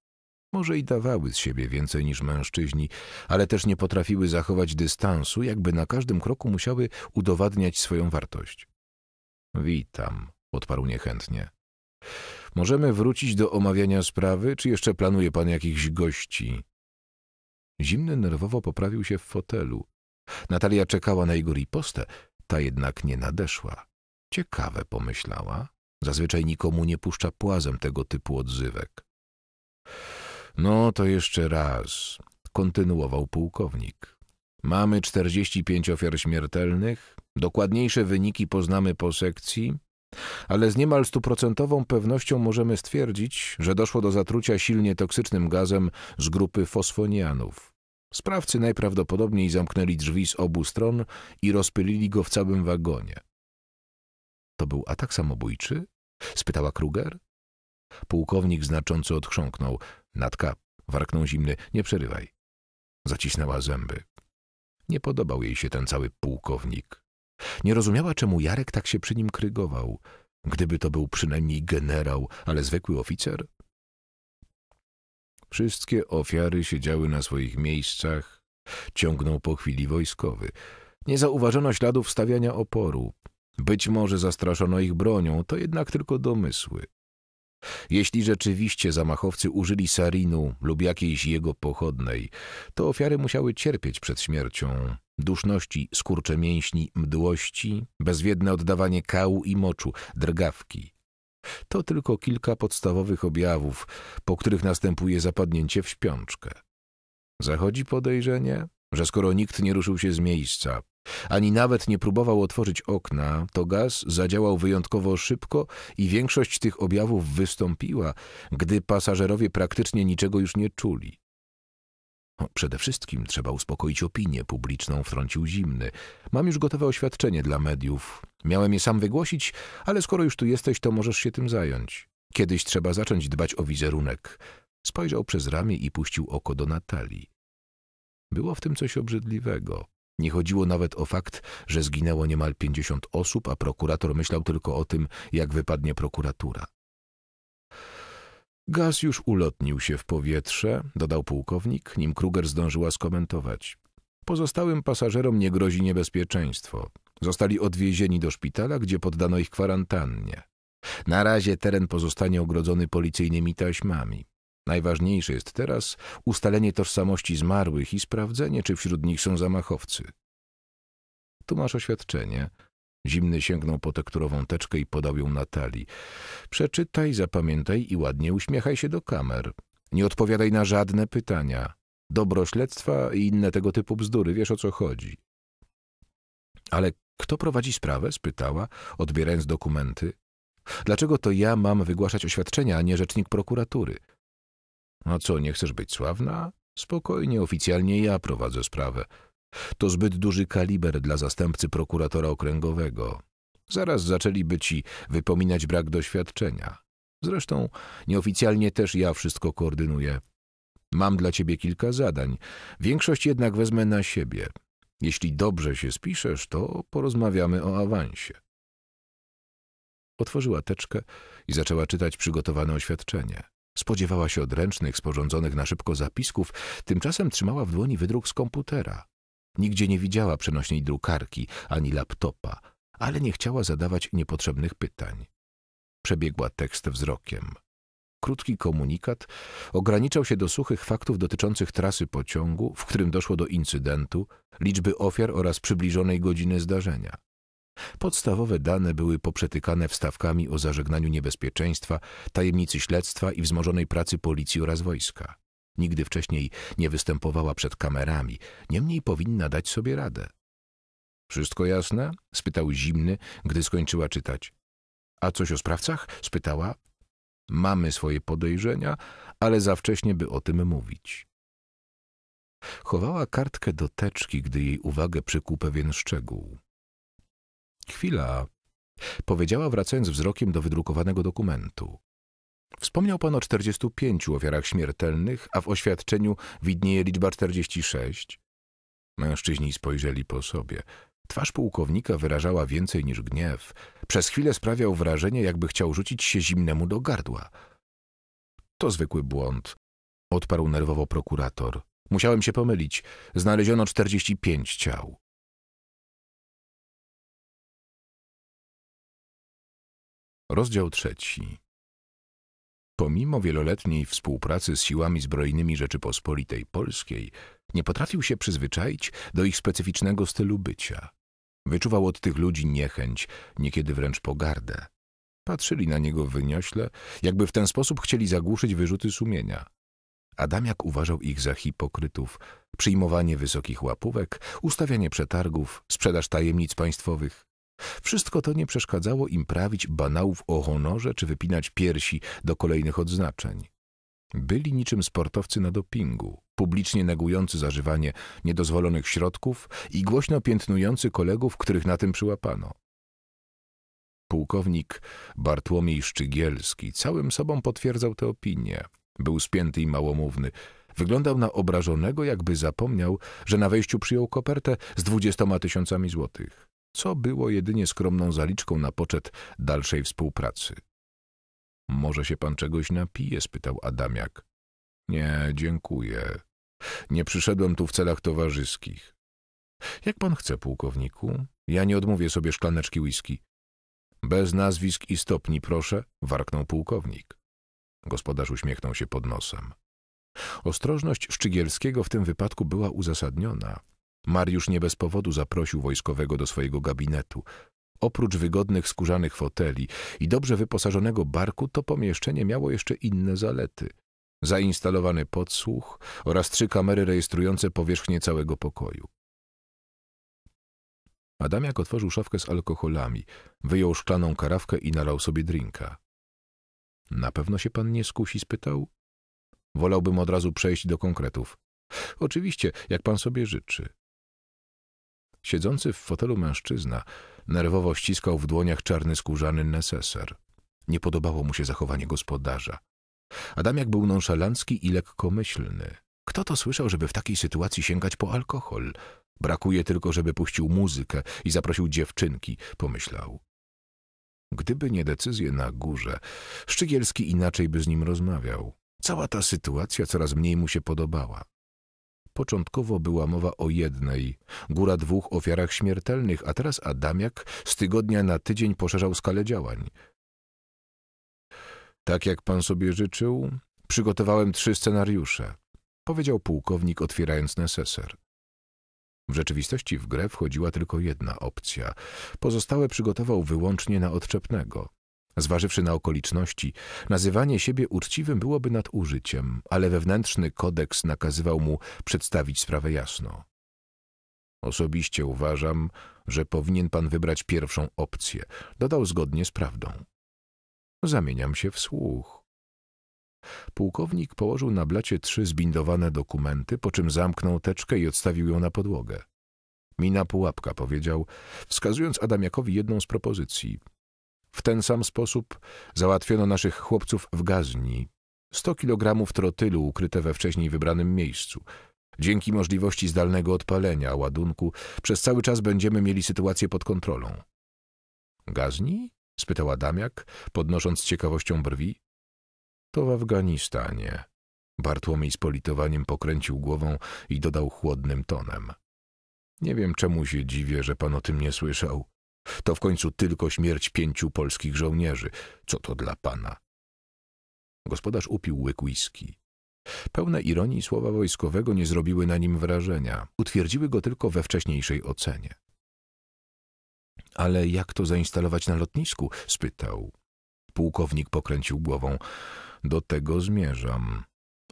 Speaker 2: Może i dawały z siebie więcej niż mężczyźni, ale też nie potrafiły zachować dystansu, jakby na każdym kroku musiały udowadniać swoją wartość. Witam, odparł niechętnie. Możemy wrócić do omawiania sprawy, czy jeszcze planuje pan jakichś gości? Zimny nerwowo poprawił się w fotelu. Natalia czekała na jego ripostę, ta jednak nie nadeszła. Ciekawe, pomyślała. Zazwyczaj nikomu nie puszcza płazem tego typu odzywek. No to jeszcze raz, kontynuował pułkownik. Mamy 45 ofiar śmiertelnych, dokładniejsze wyniki poznamy po sekcji, ale z niemal stuprocentową pewnością możemy stwierdzić, że doszło do zatrucia silnie toksycznym gazem z grupy fosfonianów. Sprawcy najprawdopodobniej zamknęli drzwi z obu stron i rozpylili go w całym wagonie.
Speaker 1: To był atak samobójczy? spytała Kruger. Pułkownik znacząco odchrząknął. Natka, warknął zimny, nie przerywaj.
Speaker 2: Zacisnęła zęby. Nie podobał jej się ten cały pułkownik. Nie rozumiała, czemu Jarek tak się przy nim krygował. Gdyby to był przynajmniej generał, ale zwykły oficer, Wszystkie ofiary siedziały na swoich miejscach, ciągnął po chwili wojskowy. Nie zauważono śladów stawiania oporu. Być może zastraszono ich bronią, to jednak tylko domysły. Jeśli rzeczywiście zamachowcy użyli sarinu lub jakiejś jego pochodnej, to ofiary musiały cierpieć przed śmiercią. Duszności, skurcze mięśni, mdłości, bezwiedne oddawanie kału i moczu, drgawki. To tylko kilka podstawowych objawów, po których następuje zapadnięcie w śpiączkę. Zachodzi podejrzenie, że skoro nikt nie ruszył się z miejsca, ani nawet nie próbował otworzyć okna, to gaz zadziałał wyjątkowo szybko i większość tych objawów wystąpiła, gdy pasażerowie praktycznie niczego już nie czuli. Przede wszystkim trzeba uspokoić opinię publiczną, wtrącił zimny. Mam już gotowe oświadczenie dla mediów. Miałem je sam wygłosić, ale skoro już tu jesteś, to możesz się tym zająć. Kiedyś trzeba zacząć dbać o wizerunek. Spojrzał przez ramię i puścił oko do Natalii. Było w tym coś obrzydliwego. Nie chodziło nawet o fakt, że zginęło niemal pięćdziesiąt osób, a prokurator myślał tylko o tym, jak wypadnie prokuratura. Gaz już ulotnił się w powietrze, dodał pułkownik, nim Kruger zdążyła skomentować. Pozostałym pasażerom nie grozi niebezpieczeństwo. Zostali odwiezieni do szpitala, gdzie poddano ich kwarantannie. Na razie teren pozostanie ogrodzony policyjnymi taśmami. Najważniejsze jest teraz ustalenie tożsamości zmarłych i sprawdzenie, czy wśród nich są zamachowcy. Tu masz oświadczenie – Zimny sięgnął po tekturową teczkę i podał ją Natalii. Przeczytaj, zapamiętaj i ładnie uśmiechaj się do kamer. Nie odpowiadaj na żadne pytania. Dobro śledztwa i inne tego typu bzdury, wiesz o co chodzi. Ale kto prowadzi sprawę? spytała, odbierając dokumenty. Dlaczego to ja mam wygłaszać oświadczenia, a nie rzecznik prokuratury? A no co, nie chcesz być sławna?
Speaker 1: Spokojnie,
Speaker 2: oficjalnie ja prowadzę sprawę. To zbyt duży kaliber dla zastępcy prokuratora okręgowego. Zaraz zaczęliby ci wypominać brak doświadczenia. Zresztą nieoficjalnie też ja wszystko koordynuję. Mam dla ciebie kilka zadań, większość jednak wezmę na siebie. Jeśli dobrze się spiszesz, to porozmawiamy o awansie. Otworzyła teczkę i zaczęła czytać przygotowane oświadczenie. Spodziewała się odręcznych, sporządzonych na szybko zapisków, tymczasem trzymała w dłoni wydruk z komputera. Nigdzie nie widziała przenośnej drukarki ani laptopa, ale nie chciała zadawać niepotrzebnych pytań. Przebiegła tekst wzrokiem. Krótki komunikat ograniczał się do suchych faktów dotyczących trasy pociągu, w którym doszło do incydentu, liczby ofiar oraz przybliżonej godziny zdarzenia. Podstawowe dane były poprzetykane wstawkami o zażegnaniu niebezpieczeństwa, tajemnicy śledztwa i wzmożonej pracy policji oraz wojska. Nigdy wcześniej nie występowała przed kamerami, niemniej powinna dać sobie radę. Wszystko jasne? spytał zimny, gdy skończyła czytać. A coś o sprawcach? spytała. Mamy swoje podejrzenia, ale za wcześnie by o tym mówić. Chowała kartkę do teczki, gdy jej uwagę przykuł pewien szczegół. Chwila, powiedziała wracając wzrokiem do wydrukowanego dokumentu. Wspomniał pan o 45 ofiarach śmiertelnych, a w oświadczeniu widnieje liczba 46. Mężczyźni spojrzeli po sobie. Twarz pułkownika wyrażała więcej niż gniew. Przez chwilę sprawiał wrażenie, jakby chciał rzucić się zimnemu do gardła.
Speaker 1: To zwykły błąd, odparł nerwowo prokurator. Musiałem się pomylić. Znaleziono 45 ciał. Rozdział trzeci. Pomimo wieloletniej współpracy z siłami zbrojnymi Rzeczypospolitej Polskiej, nie potrafił
Speaker 2: się przyzwyczaić do ich specyficznego stylu bycia. Wyczuwał od tych ludzi niechęć, niekiedy wręcz pogardę. Patrzyli na niego wyniośle, jakby w ten sposób chcieli zagłuszyć wyrzuty sumienia. Adamiak uważał ich za hipokrytów, przyjmowanie wysokich łapówek, ustawianie przetargów, sprzedaż tajemnic państwowych, wszystko to nie przeszkadzało im prawić banałów o honorze czy wypinać piersi do kolejnych odznaczeń. Byli niczym sportowcy na dopingu, publicznie negujący zażywanie niedozwolonych środków i głośno piętnujący kolegów, których na tym przyłapano. Pułkownik Bartłomiej Szczygielski całym sobą potwierdzał tę opinię. Był spięty i małomówny. Wyglądał na obrażonego, jakby zapomniał, że na wejściu przyjął kopertę z dwudziestoma tysiącami złotych co było jedynie skromną zaliczką na poczet dalszej współpracy. Może się pan czegoś napije? spytał Adamiak. Nie, dziękuję. Nie przyszedłem tu w celach towarzyskich. Jak pan chce, pułkowniku? Ja nie odmówię sobie szklaneczki whisky. Bez nazwisk i stopni, proszę, warknął pułkownik. Gospodarz uśmiechnął się pod nosem. Ostrożność Szczygielskiego w tym wypadku była uzasadniona. Mariusz nie bez powodu zaprosił wojskowego do swojego gabinetu. Oprócz wygodnych skórzanych foteli i dobrze wyposażonego barku, to pomieszczenie miało jeszcze inne zalety. Zainstalowany podsłuch oraz trzy kamery rejestrujące powierzchnię całego pokoju. Adamiak otworzył szafkę z alkoholami, wyjął szklaną karawkę i nalał sobie drinka. Na pewno się pan nie skusi, spytał. Wolałbym od razu przejść do konkretów. Oczywiście, jak pan sobie życzy. Siedzący w fotelu mężczyzna nerwowo ściskał w dłoniach czarny skórzany neseser. Nie podobało mu się zachowanie gospodarza. Adamiak był nonszalancki i lekkomyślny. Kto to słyszał, żeby w takiej sytuacji sięgać po alkohol? Brakuje tylko, żeby puścił muzykę i zaprosił dziewczynki, pomyślał. Gdyby nie decyzje na górze, Szczygielski inaczej by z nim rozmawiał. Cała ta sytuacja coraz mniej mu się podobała. Początkowo była mowa o jednej, góra dwóch ofiarach śmiertelnych, a teraz Adamiak z tygodnia na tydzień poszerzał skalę działań. Tak jak pan sobie życzył, przygotowałem trzy scenariusze, powiedział pułkownik otwierając neseser. W rzeczywistości w grę wchodziła tylko jedna opcja. Pozostałe przygotował wyłącznie na odczepnego. Zważywszy na okoliczności, nazywanie siebie uczciwym byłoby nadużyciem, ale wewnętrzny kodeks nakazywał mu przedstawić sprawę jasno. Osobiście uważam, że powinien pan wybrać pierwszą opcję, dodał zgodnie z prawdą. Zamieniam się w słuch. Pułkownik położył na blacie trzy zbindowane dokumenty, po czym zamknął teczkę i odstawił ją na podłogę. Mina pułapka, powiedział, wskazując Adamiakowi jedną z propozycji. W ten sam sposób załatwiono naszych chłopców w gazni. Sto kilogramów trotylu ukryte we wcześniej wybranym miejscu. Dzięki możliwości zdalnego odpalenia ładunku przez cały czas będziemy mieli sytuację pod kontrolą. Gazni? spytała Damiak, podnosząc ciekawością brwi. To w Afganistanie. Bartłomiej z politowaniem pokręcił głową i dodał chłodnym tonem. Nie wiem, czemu się dziwię, że pan o tym nie słyszał. To w końcu tylko śmierć pięciu polskich żołnierzy. Co to dla pana? Gospodarz upił łyk whisky. Pełne ironii słowa wojskowego nie zrobiły na nim wrażenia. Utwierdziły go tylko we wcześniejszej ocenie. Ale jak to zainstalować na lotnisku? spytał. Pułkownik pokręcił głową. Do tego zmierzam.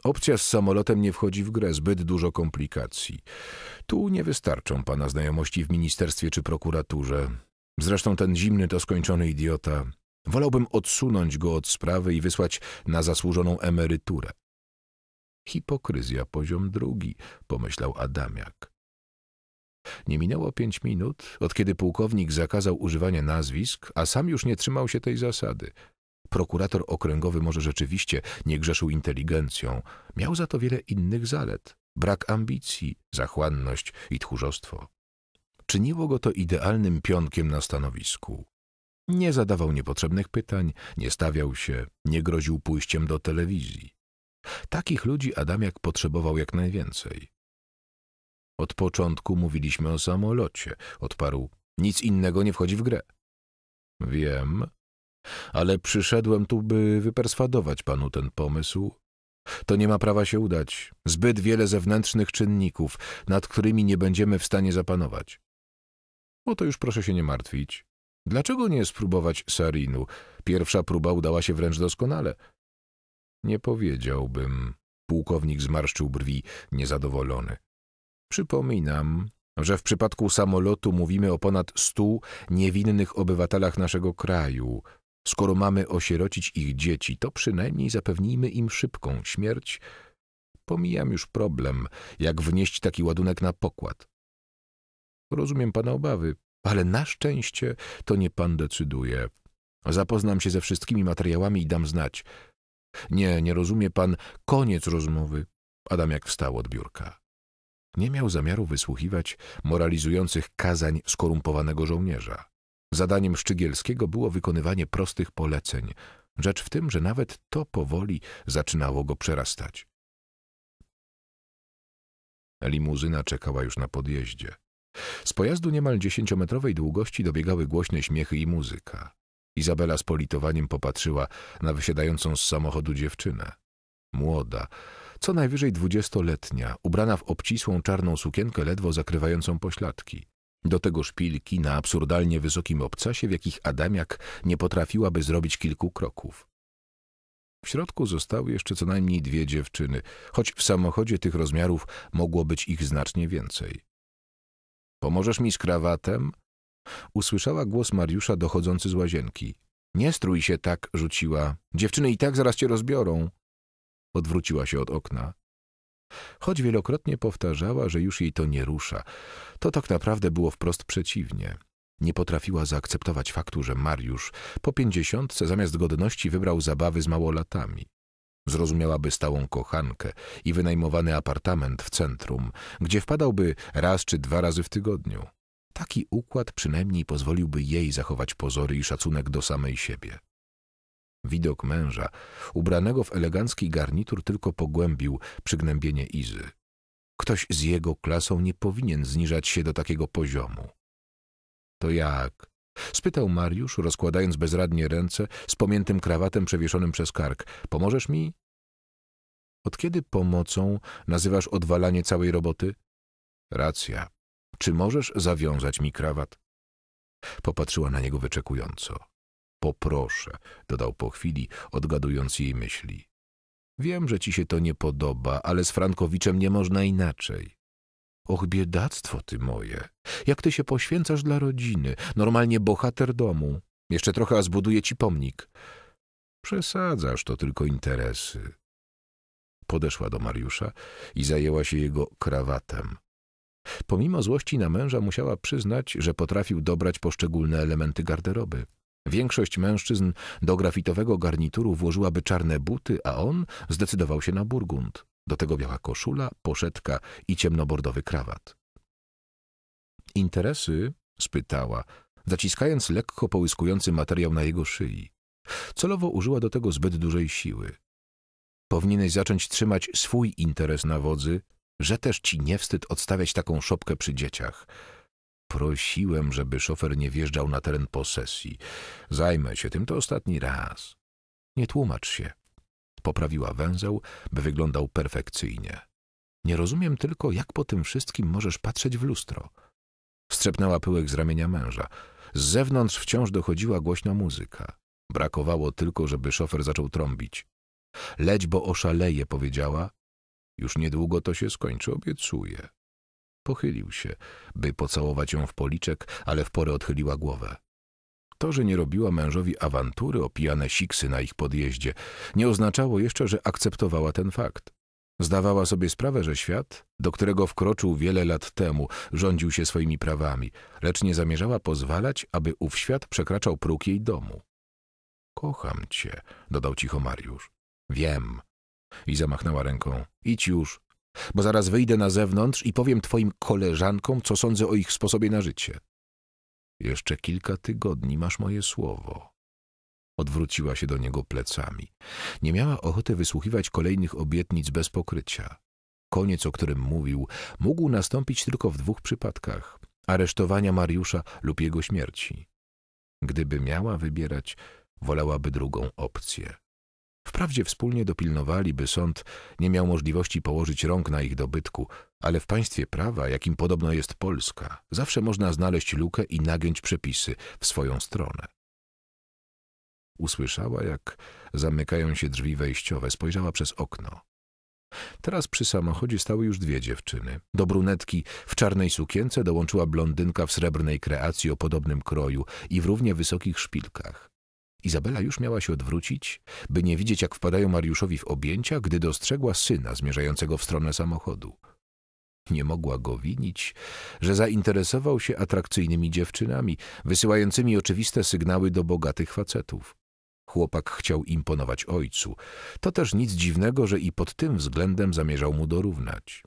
Speaker 2: Opcja z samolotem nie wchodzi w grę, zbyt dużo komplikacji. Tu nie wystarczą pana znajomości w ministerstwie czy prokuraturze. Zresztą ten zimny to skończony idiota. Wolałbym odsunąć go od sprawy i wysłać na zasłużoną emeryturę. Hipokryzja poziom drugi, pomyślał Adamiak. Nie minęło pięć minut, od kiedy pułkownik zakazał używania nazwisk, a sam już nie trzymał się tej zasady. Prokurator okręgowy może rzeczywiście nie grzeszył inteligencją, miał za to wiele innych zalet. Brak ambicji, zachłanność i tchórzostwo. Czyniło go to idealnym pionkiem na stanowisku. Nie zadawał niepotrzebnych pytań, nie stawiał się, nie groził pójściem do telewizji. Takich ludzi Adamiak potrzebował jak najwięcej. Od początku mówiliśmy o samolocie, odparł. Nic innego nie wchodzi w grę. Wiem, ale przyszedłem tu, by wyperswadować panu ten pomysł. To nie ma prawa się udać. Zbyt wiele zewnętrznych czynników, nad którymi nie będziemy w stanie zapanować. O to już proszę się nie martwić. Dlaczego nie spróbować sarinu? Pierwsza próba udała się wręcz doskonale. Nie powiedziałbym. Pułkownik zmarszczył brwi, niezadowolony. Przypominam, że w przypadku samolotu mówimy o ponad stu niewinnych obywatelach naszego kraju. Skoro mamy osierocić ich dzieci, to przynajmniej zapewnijmy im szybką śmierć. Pomijam już problem, jak wnieść taki ładunek
Speaker 1: na pokład.
Speaker 2: Rozumiem pana obawy, ale na szczęście to nie pan decyduje. Zapoznam się ze wszystkimi materiałami i dam znać. Nie, nie rozumie pan. Koniec rozmowy. Adam jak wstał od biurka. Nie miał zamiaru wysłuchiwać moralizujących kazań skorumpowanego żołnierza. Zadaniem Szczygielskiego było wykonywanie prostych poleceń. Rzecz w tym, że nawet to powoli zaczynało go przerastać. Limuzyna czekała już na podjeździe. Z pojazdu niemal dziesięciometrowej długości dobiegały głośne śmiechy i muzyka. Izabela z politowaniem popatrzyła na wysiadającą z samochodu dziewczynę. Młoda, co najwyżej dwudziestoletnia, ubrana w obcisłą czarną sukienkę ledwo zakrywającą pośladki. Do tego szpilki na absurdalnie wysokim obcasie, w jakich Adamiak nie potrafiłaby zrobić kilku kroków. W środku zostały jeszcze co najmniej dwie dziewczyny, choć w samochodzie tych rozmiarów mogło być ich znacznie więcej. Pomożesz mi z krawatem? Usłyszała głos Mariusza dochodzący z łazienki. Nie strój się tak, rzuciła. Dziewczyny i tak zaraz cię rozbiorą. Odwróciła się od okna. Choć wielokrotnie powtarzała, że już jej to nie rusza, to tak naprawdę było wprost przeciwnie. Nie potrafiła zaakceptować faktu, że Mariusz po pięćdziesiątce zamiast godności wybrał zabawy z małolatami. Zrozumiałaby stałą kochankę i wynajmowany apartament w centrum, gdzie wpadałby raz czy dwa razy w tygodniu. Taki układ przynajmniej pozwoliłby jej zachować pozory i szacunek do samej siebie. Widok męża, ubranego w elegancki garnitur, tylko pogłębił przygnębienie Izy. Ktoś z jego klasą nie powinien zniżać się do takiego poziomu. To jak? Spytał Mariusz, rozkładając bezradnie ręce, z pomiętym krawatem przewieszonym przez kark. Pomożesz mi? Od kiedy pomocą nazywasz odwalanie całej roboty? Racja. Czy możesz zawiązać mi krawat? Popatrzyła na niego wyczekująco. Poproszę, dodał po chwili, odgadując jej myśli. Wiem, że ci się to nie podoba, ale z Frankowiczem nie można inaczej. Och, biedactwo ty moje! Jak ty się poświęcasz dla rodziny, normalnie bohater domu. Jeszcze trochę, a zbuduję ci pomnik. Przesadzasz, to tylko interesy. Podeszła do Mariusza i zajęła się jego krawatem. Pomimo złości na męża musiała przyznać, że potrafił dobrać poszczególne elementy garderoby. Większość mężczyzn do grafitowego garnituru włożyłaby czarne buty, a on zdecydował się na burgund. Do tego biała koszula, poszetka i ciemnobordowy krawat. Interesy? spytała, zaciskając lekko połyskujący materiał na jego szyi. Celowo użyła do tego zbyt dużej siły. Powinieneś zacząć trzymać swój interes na wodzy, że też ci nie wstyd odstawiać taką szopkę przy dzieciach. Prosiłem, żeby szofer nie wjeżdżał na teren posesji. Zajmę się tym to ostatni raz. Nie tłumacz się. Poprawiła węzeł, by wyglądał perfekcyjnie. Nie rozumiem tylko, jak po tym wszystkim możesz patrzeć w lustro. Strzepnęła pyłek z ramienia męża. Z zewnątrz wciąż dochodziła głośna muzyka. Brakowało tylko, żeby szofer zaczął trąbić. Leć, bo oszaleje, powiedziała. Już niedługo to się skończy, obiecuję. Pochylił się, by pocałować ją w policzek, ale w porę odchyliła głowę. To, że nie robiła mężowi awantury o pijane siksy na ich podjeździe, nie oznaczało jeszcze, że akceptowała ten fakt. Zdawała sobie sprawę, że świat, do którego wkroczył wiele lat temu, rządził się swoimi prawami, lecz nie zamierzała pozwalać, aby ów świat przekraczał próg jej domu. Kocham cię, dodał cicho Mariusz. Wiem. I zamachnęła ręką. Idź już, bo zaraz wyjdę na zewnątrz i powiem twoim koleżankom, co sądzę o ich sposobie na życie. Jeszcze kilka tygodni masz moje słowo. Odwróciła się do niego plecami. Nie miała ochoty wysłuchiwać kolejnych obietnic bez pokrycia. Koniec, o którym mówił, mógł nastąpić tylko w dwóch przypadkach aresztowania Mariusza lub jego śmierci. Gdyby miała wybierać, wolałaby drugą opcję. Wprawdzie wspólnie dopilnowali, by sąd nie miał możliwości położyć rąk na ich dobytku, ale w państwie prawa, jakim podobno jest Polska, zawsze można znaleźć lukę i nagiąć przepisy w swoją stronę. Usłyszała, jak zamykają się drzwi wejściowe, spojrzała przez okno. Teraz przy samochodzie stały już dwie dziewczyny. Do brunetki w czarnej sukience dołączyła blondynka w srebrnej kreacji o podobnym kroju i w równie wysokich szpilkach. Izabela już miała się odwrócić, by nie widzieć, jak wpadają Mariuszowi w objęcia, gdy dostrzegła syna zmierzającego w stronę samochodu. Nie mogła go winić, że zainteresował się atrakcyjnymi dziewczynami, wysyłającymi oczywiste sygnały do bogatych facetów. Chłopak chciał imponować ojcu. To też nic dziwnego, że i pod tym względem zamierzał mu dorównać.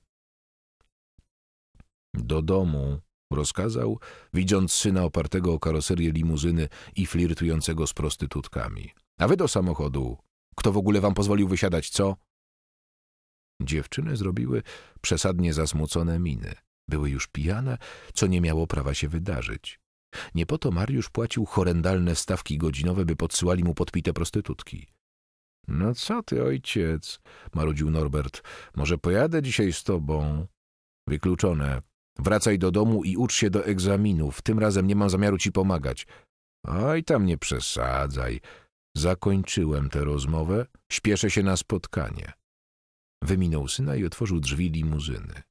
Speaker 2: Do domu, rozkazał, widząc syna opartego o karoserię limuzyny i flirtującego z prostytutkami. A wy do samochodu. Kto w ogóle wam pozwolił wysiadać, co? Dziewczyny zrobiły przesadnie zasmucone miny. Były już pijane, co nie miało prawa się wydarzyć. Nie po to Mariusz płacił horrendalne stawki godzinowe, by podsyłali mu podpite prostytutki. — No co ty, ojciec? — marudził Norbert. — Może pojadę dzisiaj z tobą? — Wykluczone. Wracaj do domu i ucz się do egzaminów. Tym razem nie mam zamiaru ci pomagać. — Oj, tam nie przesadzaj. Zakończyłem tę rozmowę. Śpieszę się na spotkanie. Wyminął syna i otworzył drzwi limuzyny.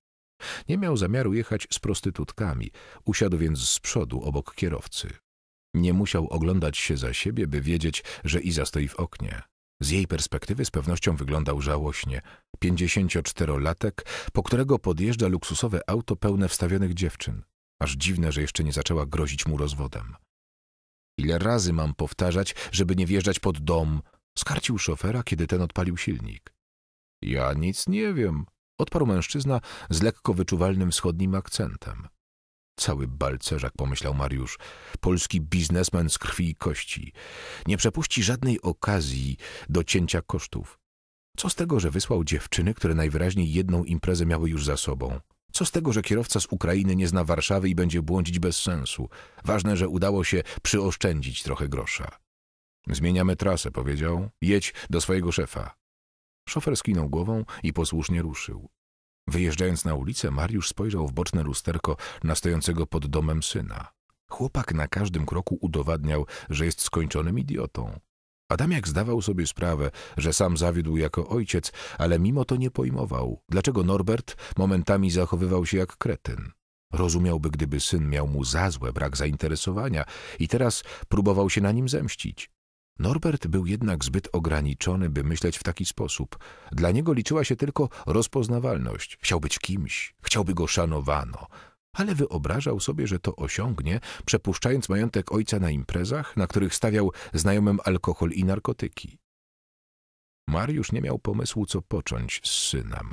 Speaker 2: Nie miał zamiaru jechać z prostytutkami, usiadł więc z przodu obok kierowcy. Nie musiał oglądać się za siebie, by wiedzieć, że Iza stoi w oknie. Z jej perspektywy z pewnością wyglądał żałośnie. 54-latek, po którego podjeżdża luksusowe auto pełne wstawionych dziewczyn. Aż dziwne, że jeszcze nie zaczęła grozić mu rozwodem. Ile razy mam powtarzać, żeby nie wjeżdżać pod dom? Skarcił szofera, kiedy ten odpalił silnik. Ja nic nie wiem, odparł mężczyzna z lekko wyczuwalnym wschodnim akcentem. Cały balcerzak, pomyślał Mariusz. Polski biznesmen z krwi i kości. Nie przepuści żadnej okazji do cięcia kosztów. Co z tego, że wysłał dziewczyny, które najwyraźniej jedną imprezę miały już za sobą? Co z tego, że kierowca z Ukrainy nie zna Warszawy i będzie błądzić bez sensu? Ważne, że udało się przyoszczędzić trochę grosza. Zmieniamy trasę, powiedział. Jedź do swojego szefa. Szofer skinął głową i posłusznie ruszył. Wyjeżdżając na ulicę, Mariusz spojrzał w boczne lusterko na stojącego pod domem syna. Chłopak na każdym kroku udowadniał, że jest skończonym idiotą. Adamiak zdawał sobie sprawę, że sam zawiódł jako ojciec, ale mimo to nie pojmował, dlaczego Norbert momentami zachowywał się jak kretyn. Rozumiałby, gdyby syn miał mu za złe brak zainteresowania i teraz próbował się na nim zemścić. Norbert był jednak zbyt ograniczony, by myśleć w taki sposób. Dla niego liczyła się tylko rozpoznawalność. Chciał być kimś, chciałby go szanowano. Ale wyobrażał sobie, że to osiągnie, przepuszczając majątek ojca na imprezach, na których stawiał znajomym alkohol i narkotyki. Mariusz nie miał pomysłu, co począć z synem.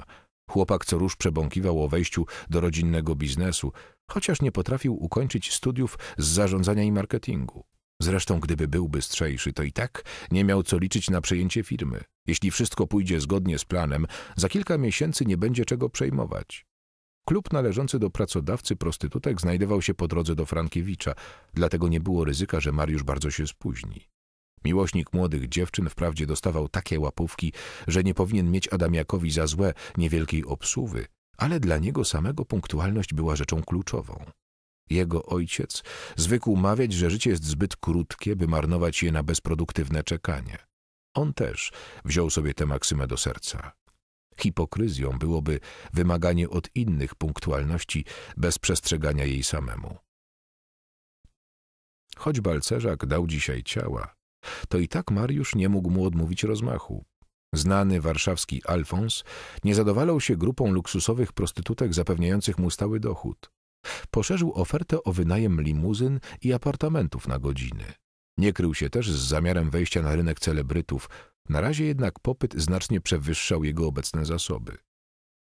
Speaker 2: Chłopak co rusz przebąkiwał o wejściu do rodzinnego biznesu, chociaż nie potrafił ukończyć studiów z zarządzania i marketingu. Zresztą, gdyby był bystrzejszy, to i tak nie miał co liczyć na przejęcie firmy. Jeśli wszystko pójdzie zgodnie z planem, za kilka miesięcy nie będzie czego przejmować. Klub należący do pracodawcy prostytutek znajdował się po drodze do Frankiewicza, dlatego nie było ryzyka, że Mariusz bardzo się spóźni. Miłośnik młodych dziewczyn wprawdzie dostawał takie łapówki, że nie powinien mieć Adamiakowi za złe niewielkiej obsuwy, ale dla niego samego punktualność była rzeczą kluczową. Jego ojciec zwykł mawiać, że życie jest zbyt krótkie, by marnować je na bezproduktywne czekanie. On też wziął sobie tę maksymę do serca. Hipokryzją byłoby wymaganie od innych punktualności bez przestrzegania jej samemu. Choć balcerzak dał dzisiaj ciała, to i tak Mariusz nie mógł mu odmówić rozmachu. Znany warszawski Alfons nie zadowalał się grupą luksusowych prostytutek zapewniających mu stały dochód. Poszerzył ofertę o wynajem limuzyn i apartamentów na godziny. Nie krył się też z zamiarem wejścia na rynek celebrytów, na razie jednak popyt znacznie przewyższał jego obecne zasoby.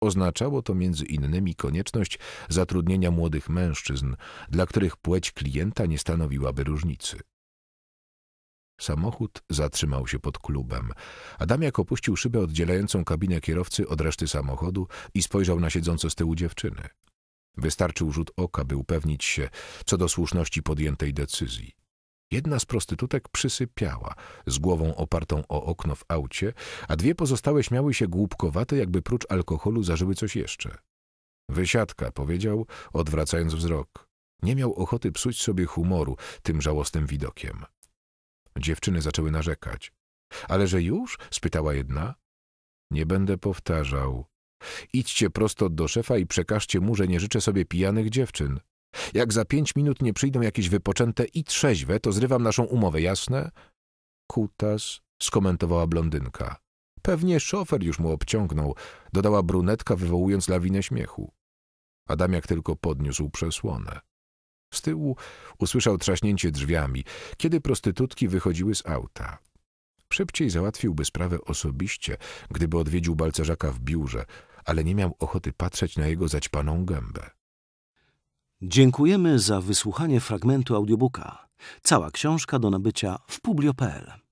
Speaker 2: Oznaczało to między innymi konieczność zatrudnienia młodych mężczyzn, dla których płeć klienta nie stanowiłaby różnicy. Samochód zatrzymał się pod klubem. Adamiak opuścił szybę oddzielającą kabinę kierowcy od reszty samochodu i spojrzał na siedzące z tyłu dziewczyny. Wystarczył rzut oka, by upewnić się co do słuszności podjętej decyzji. Jedna z prostytutek przysypiała, z głową opartą o okno w aucie, a dwie pozostałe śmiały się głupkowate, jakby prócz alkoholu zażyły coś jeszcze. Wysiadka, powiedział, odwracając wzrok. Nie miał ochoty psuć sobie humoru tym żałosnym widokiem. Dziewczyny zaczęły narzekać. Ale że już? spytała jedna. Nie będę powtarzał, Idźcie prosto do szefa i przekażcie mu, że nie życzę sobie pijanych dziewczyn. Jak za pięć minut nie przyjdą jakieś wypoczęte i trzeźwe, to zrywam naszą umowę, jasne? Kutas, skomentowała blondynka. Pewnie szofer już mu obciągnął, dodała brunetka, wywołując lawinę śmiechu. Adamiak tylko podniósł przesłonę. Z tyłu usłyszał trzaśnięcie drzwiami, kiedy prostytutki wychodziły z auta. Szybciej załatwiłby sprawę osobiście, gdyby odwiedził balcerzaka w biurze, ale nie miał ochoty patrzeć na jego zaćpaną gębę.
Speaker 1: Dziękujemy za wysłuchanie fragmentu audiobooka. Cała książka do nabycia w publio.pl.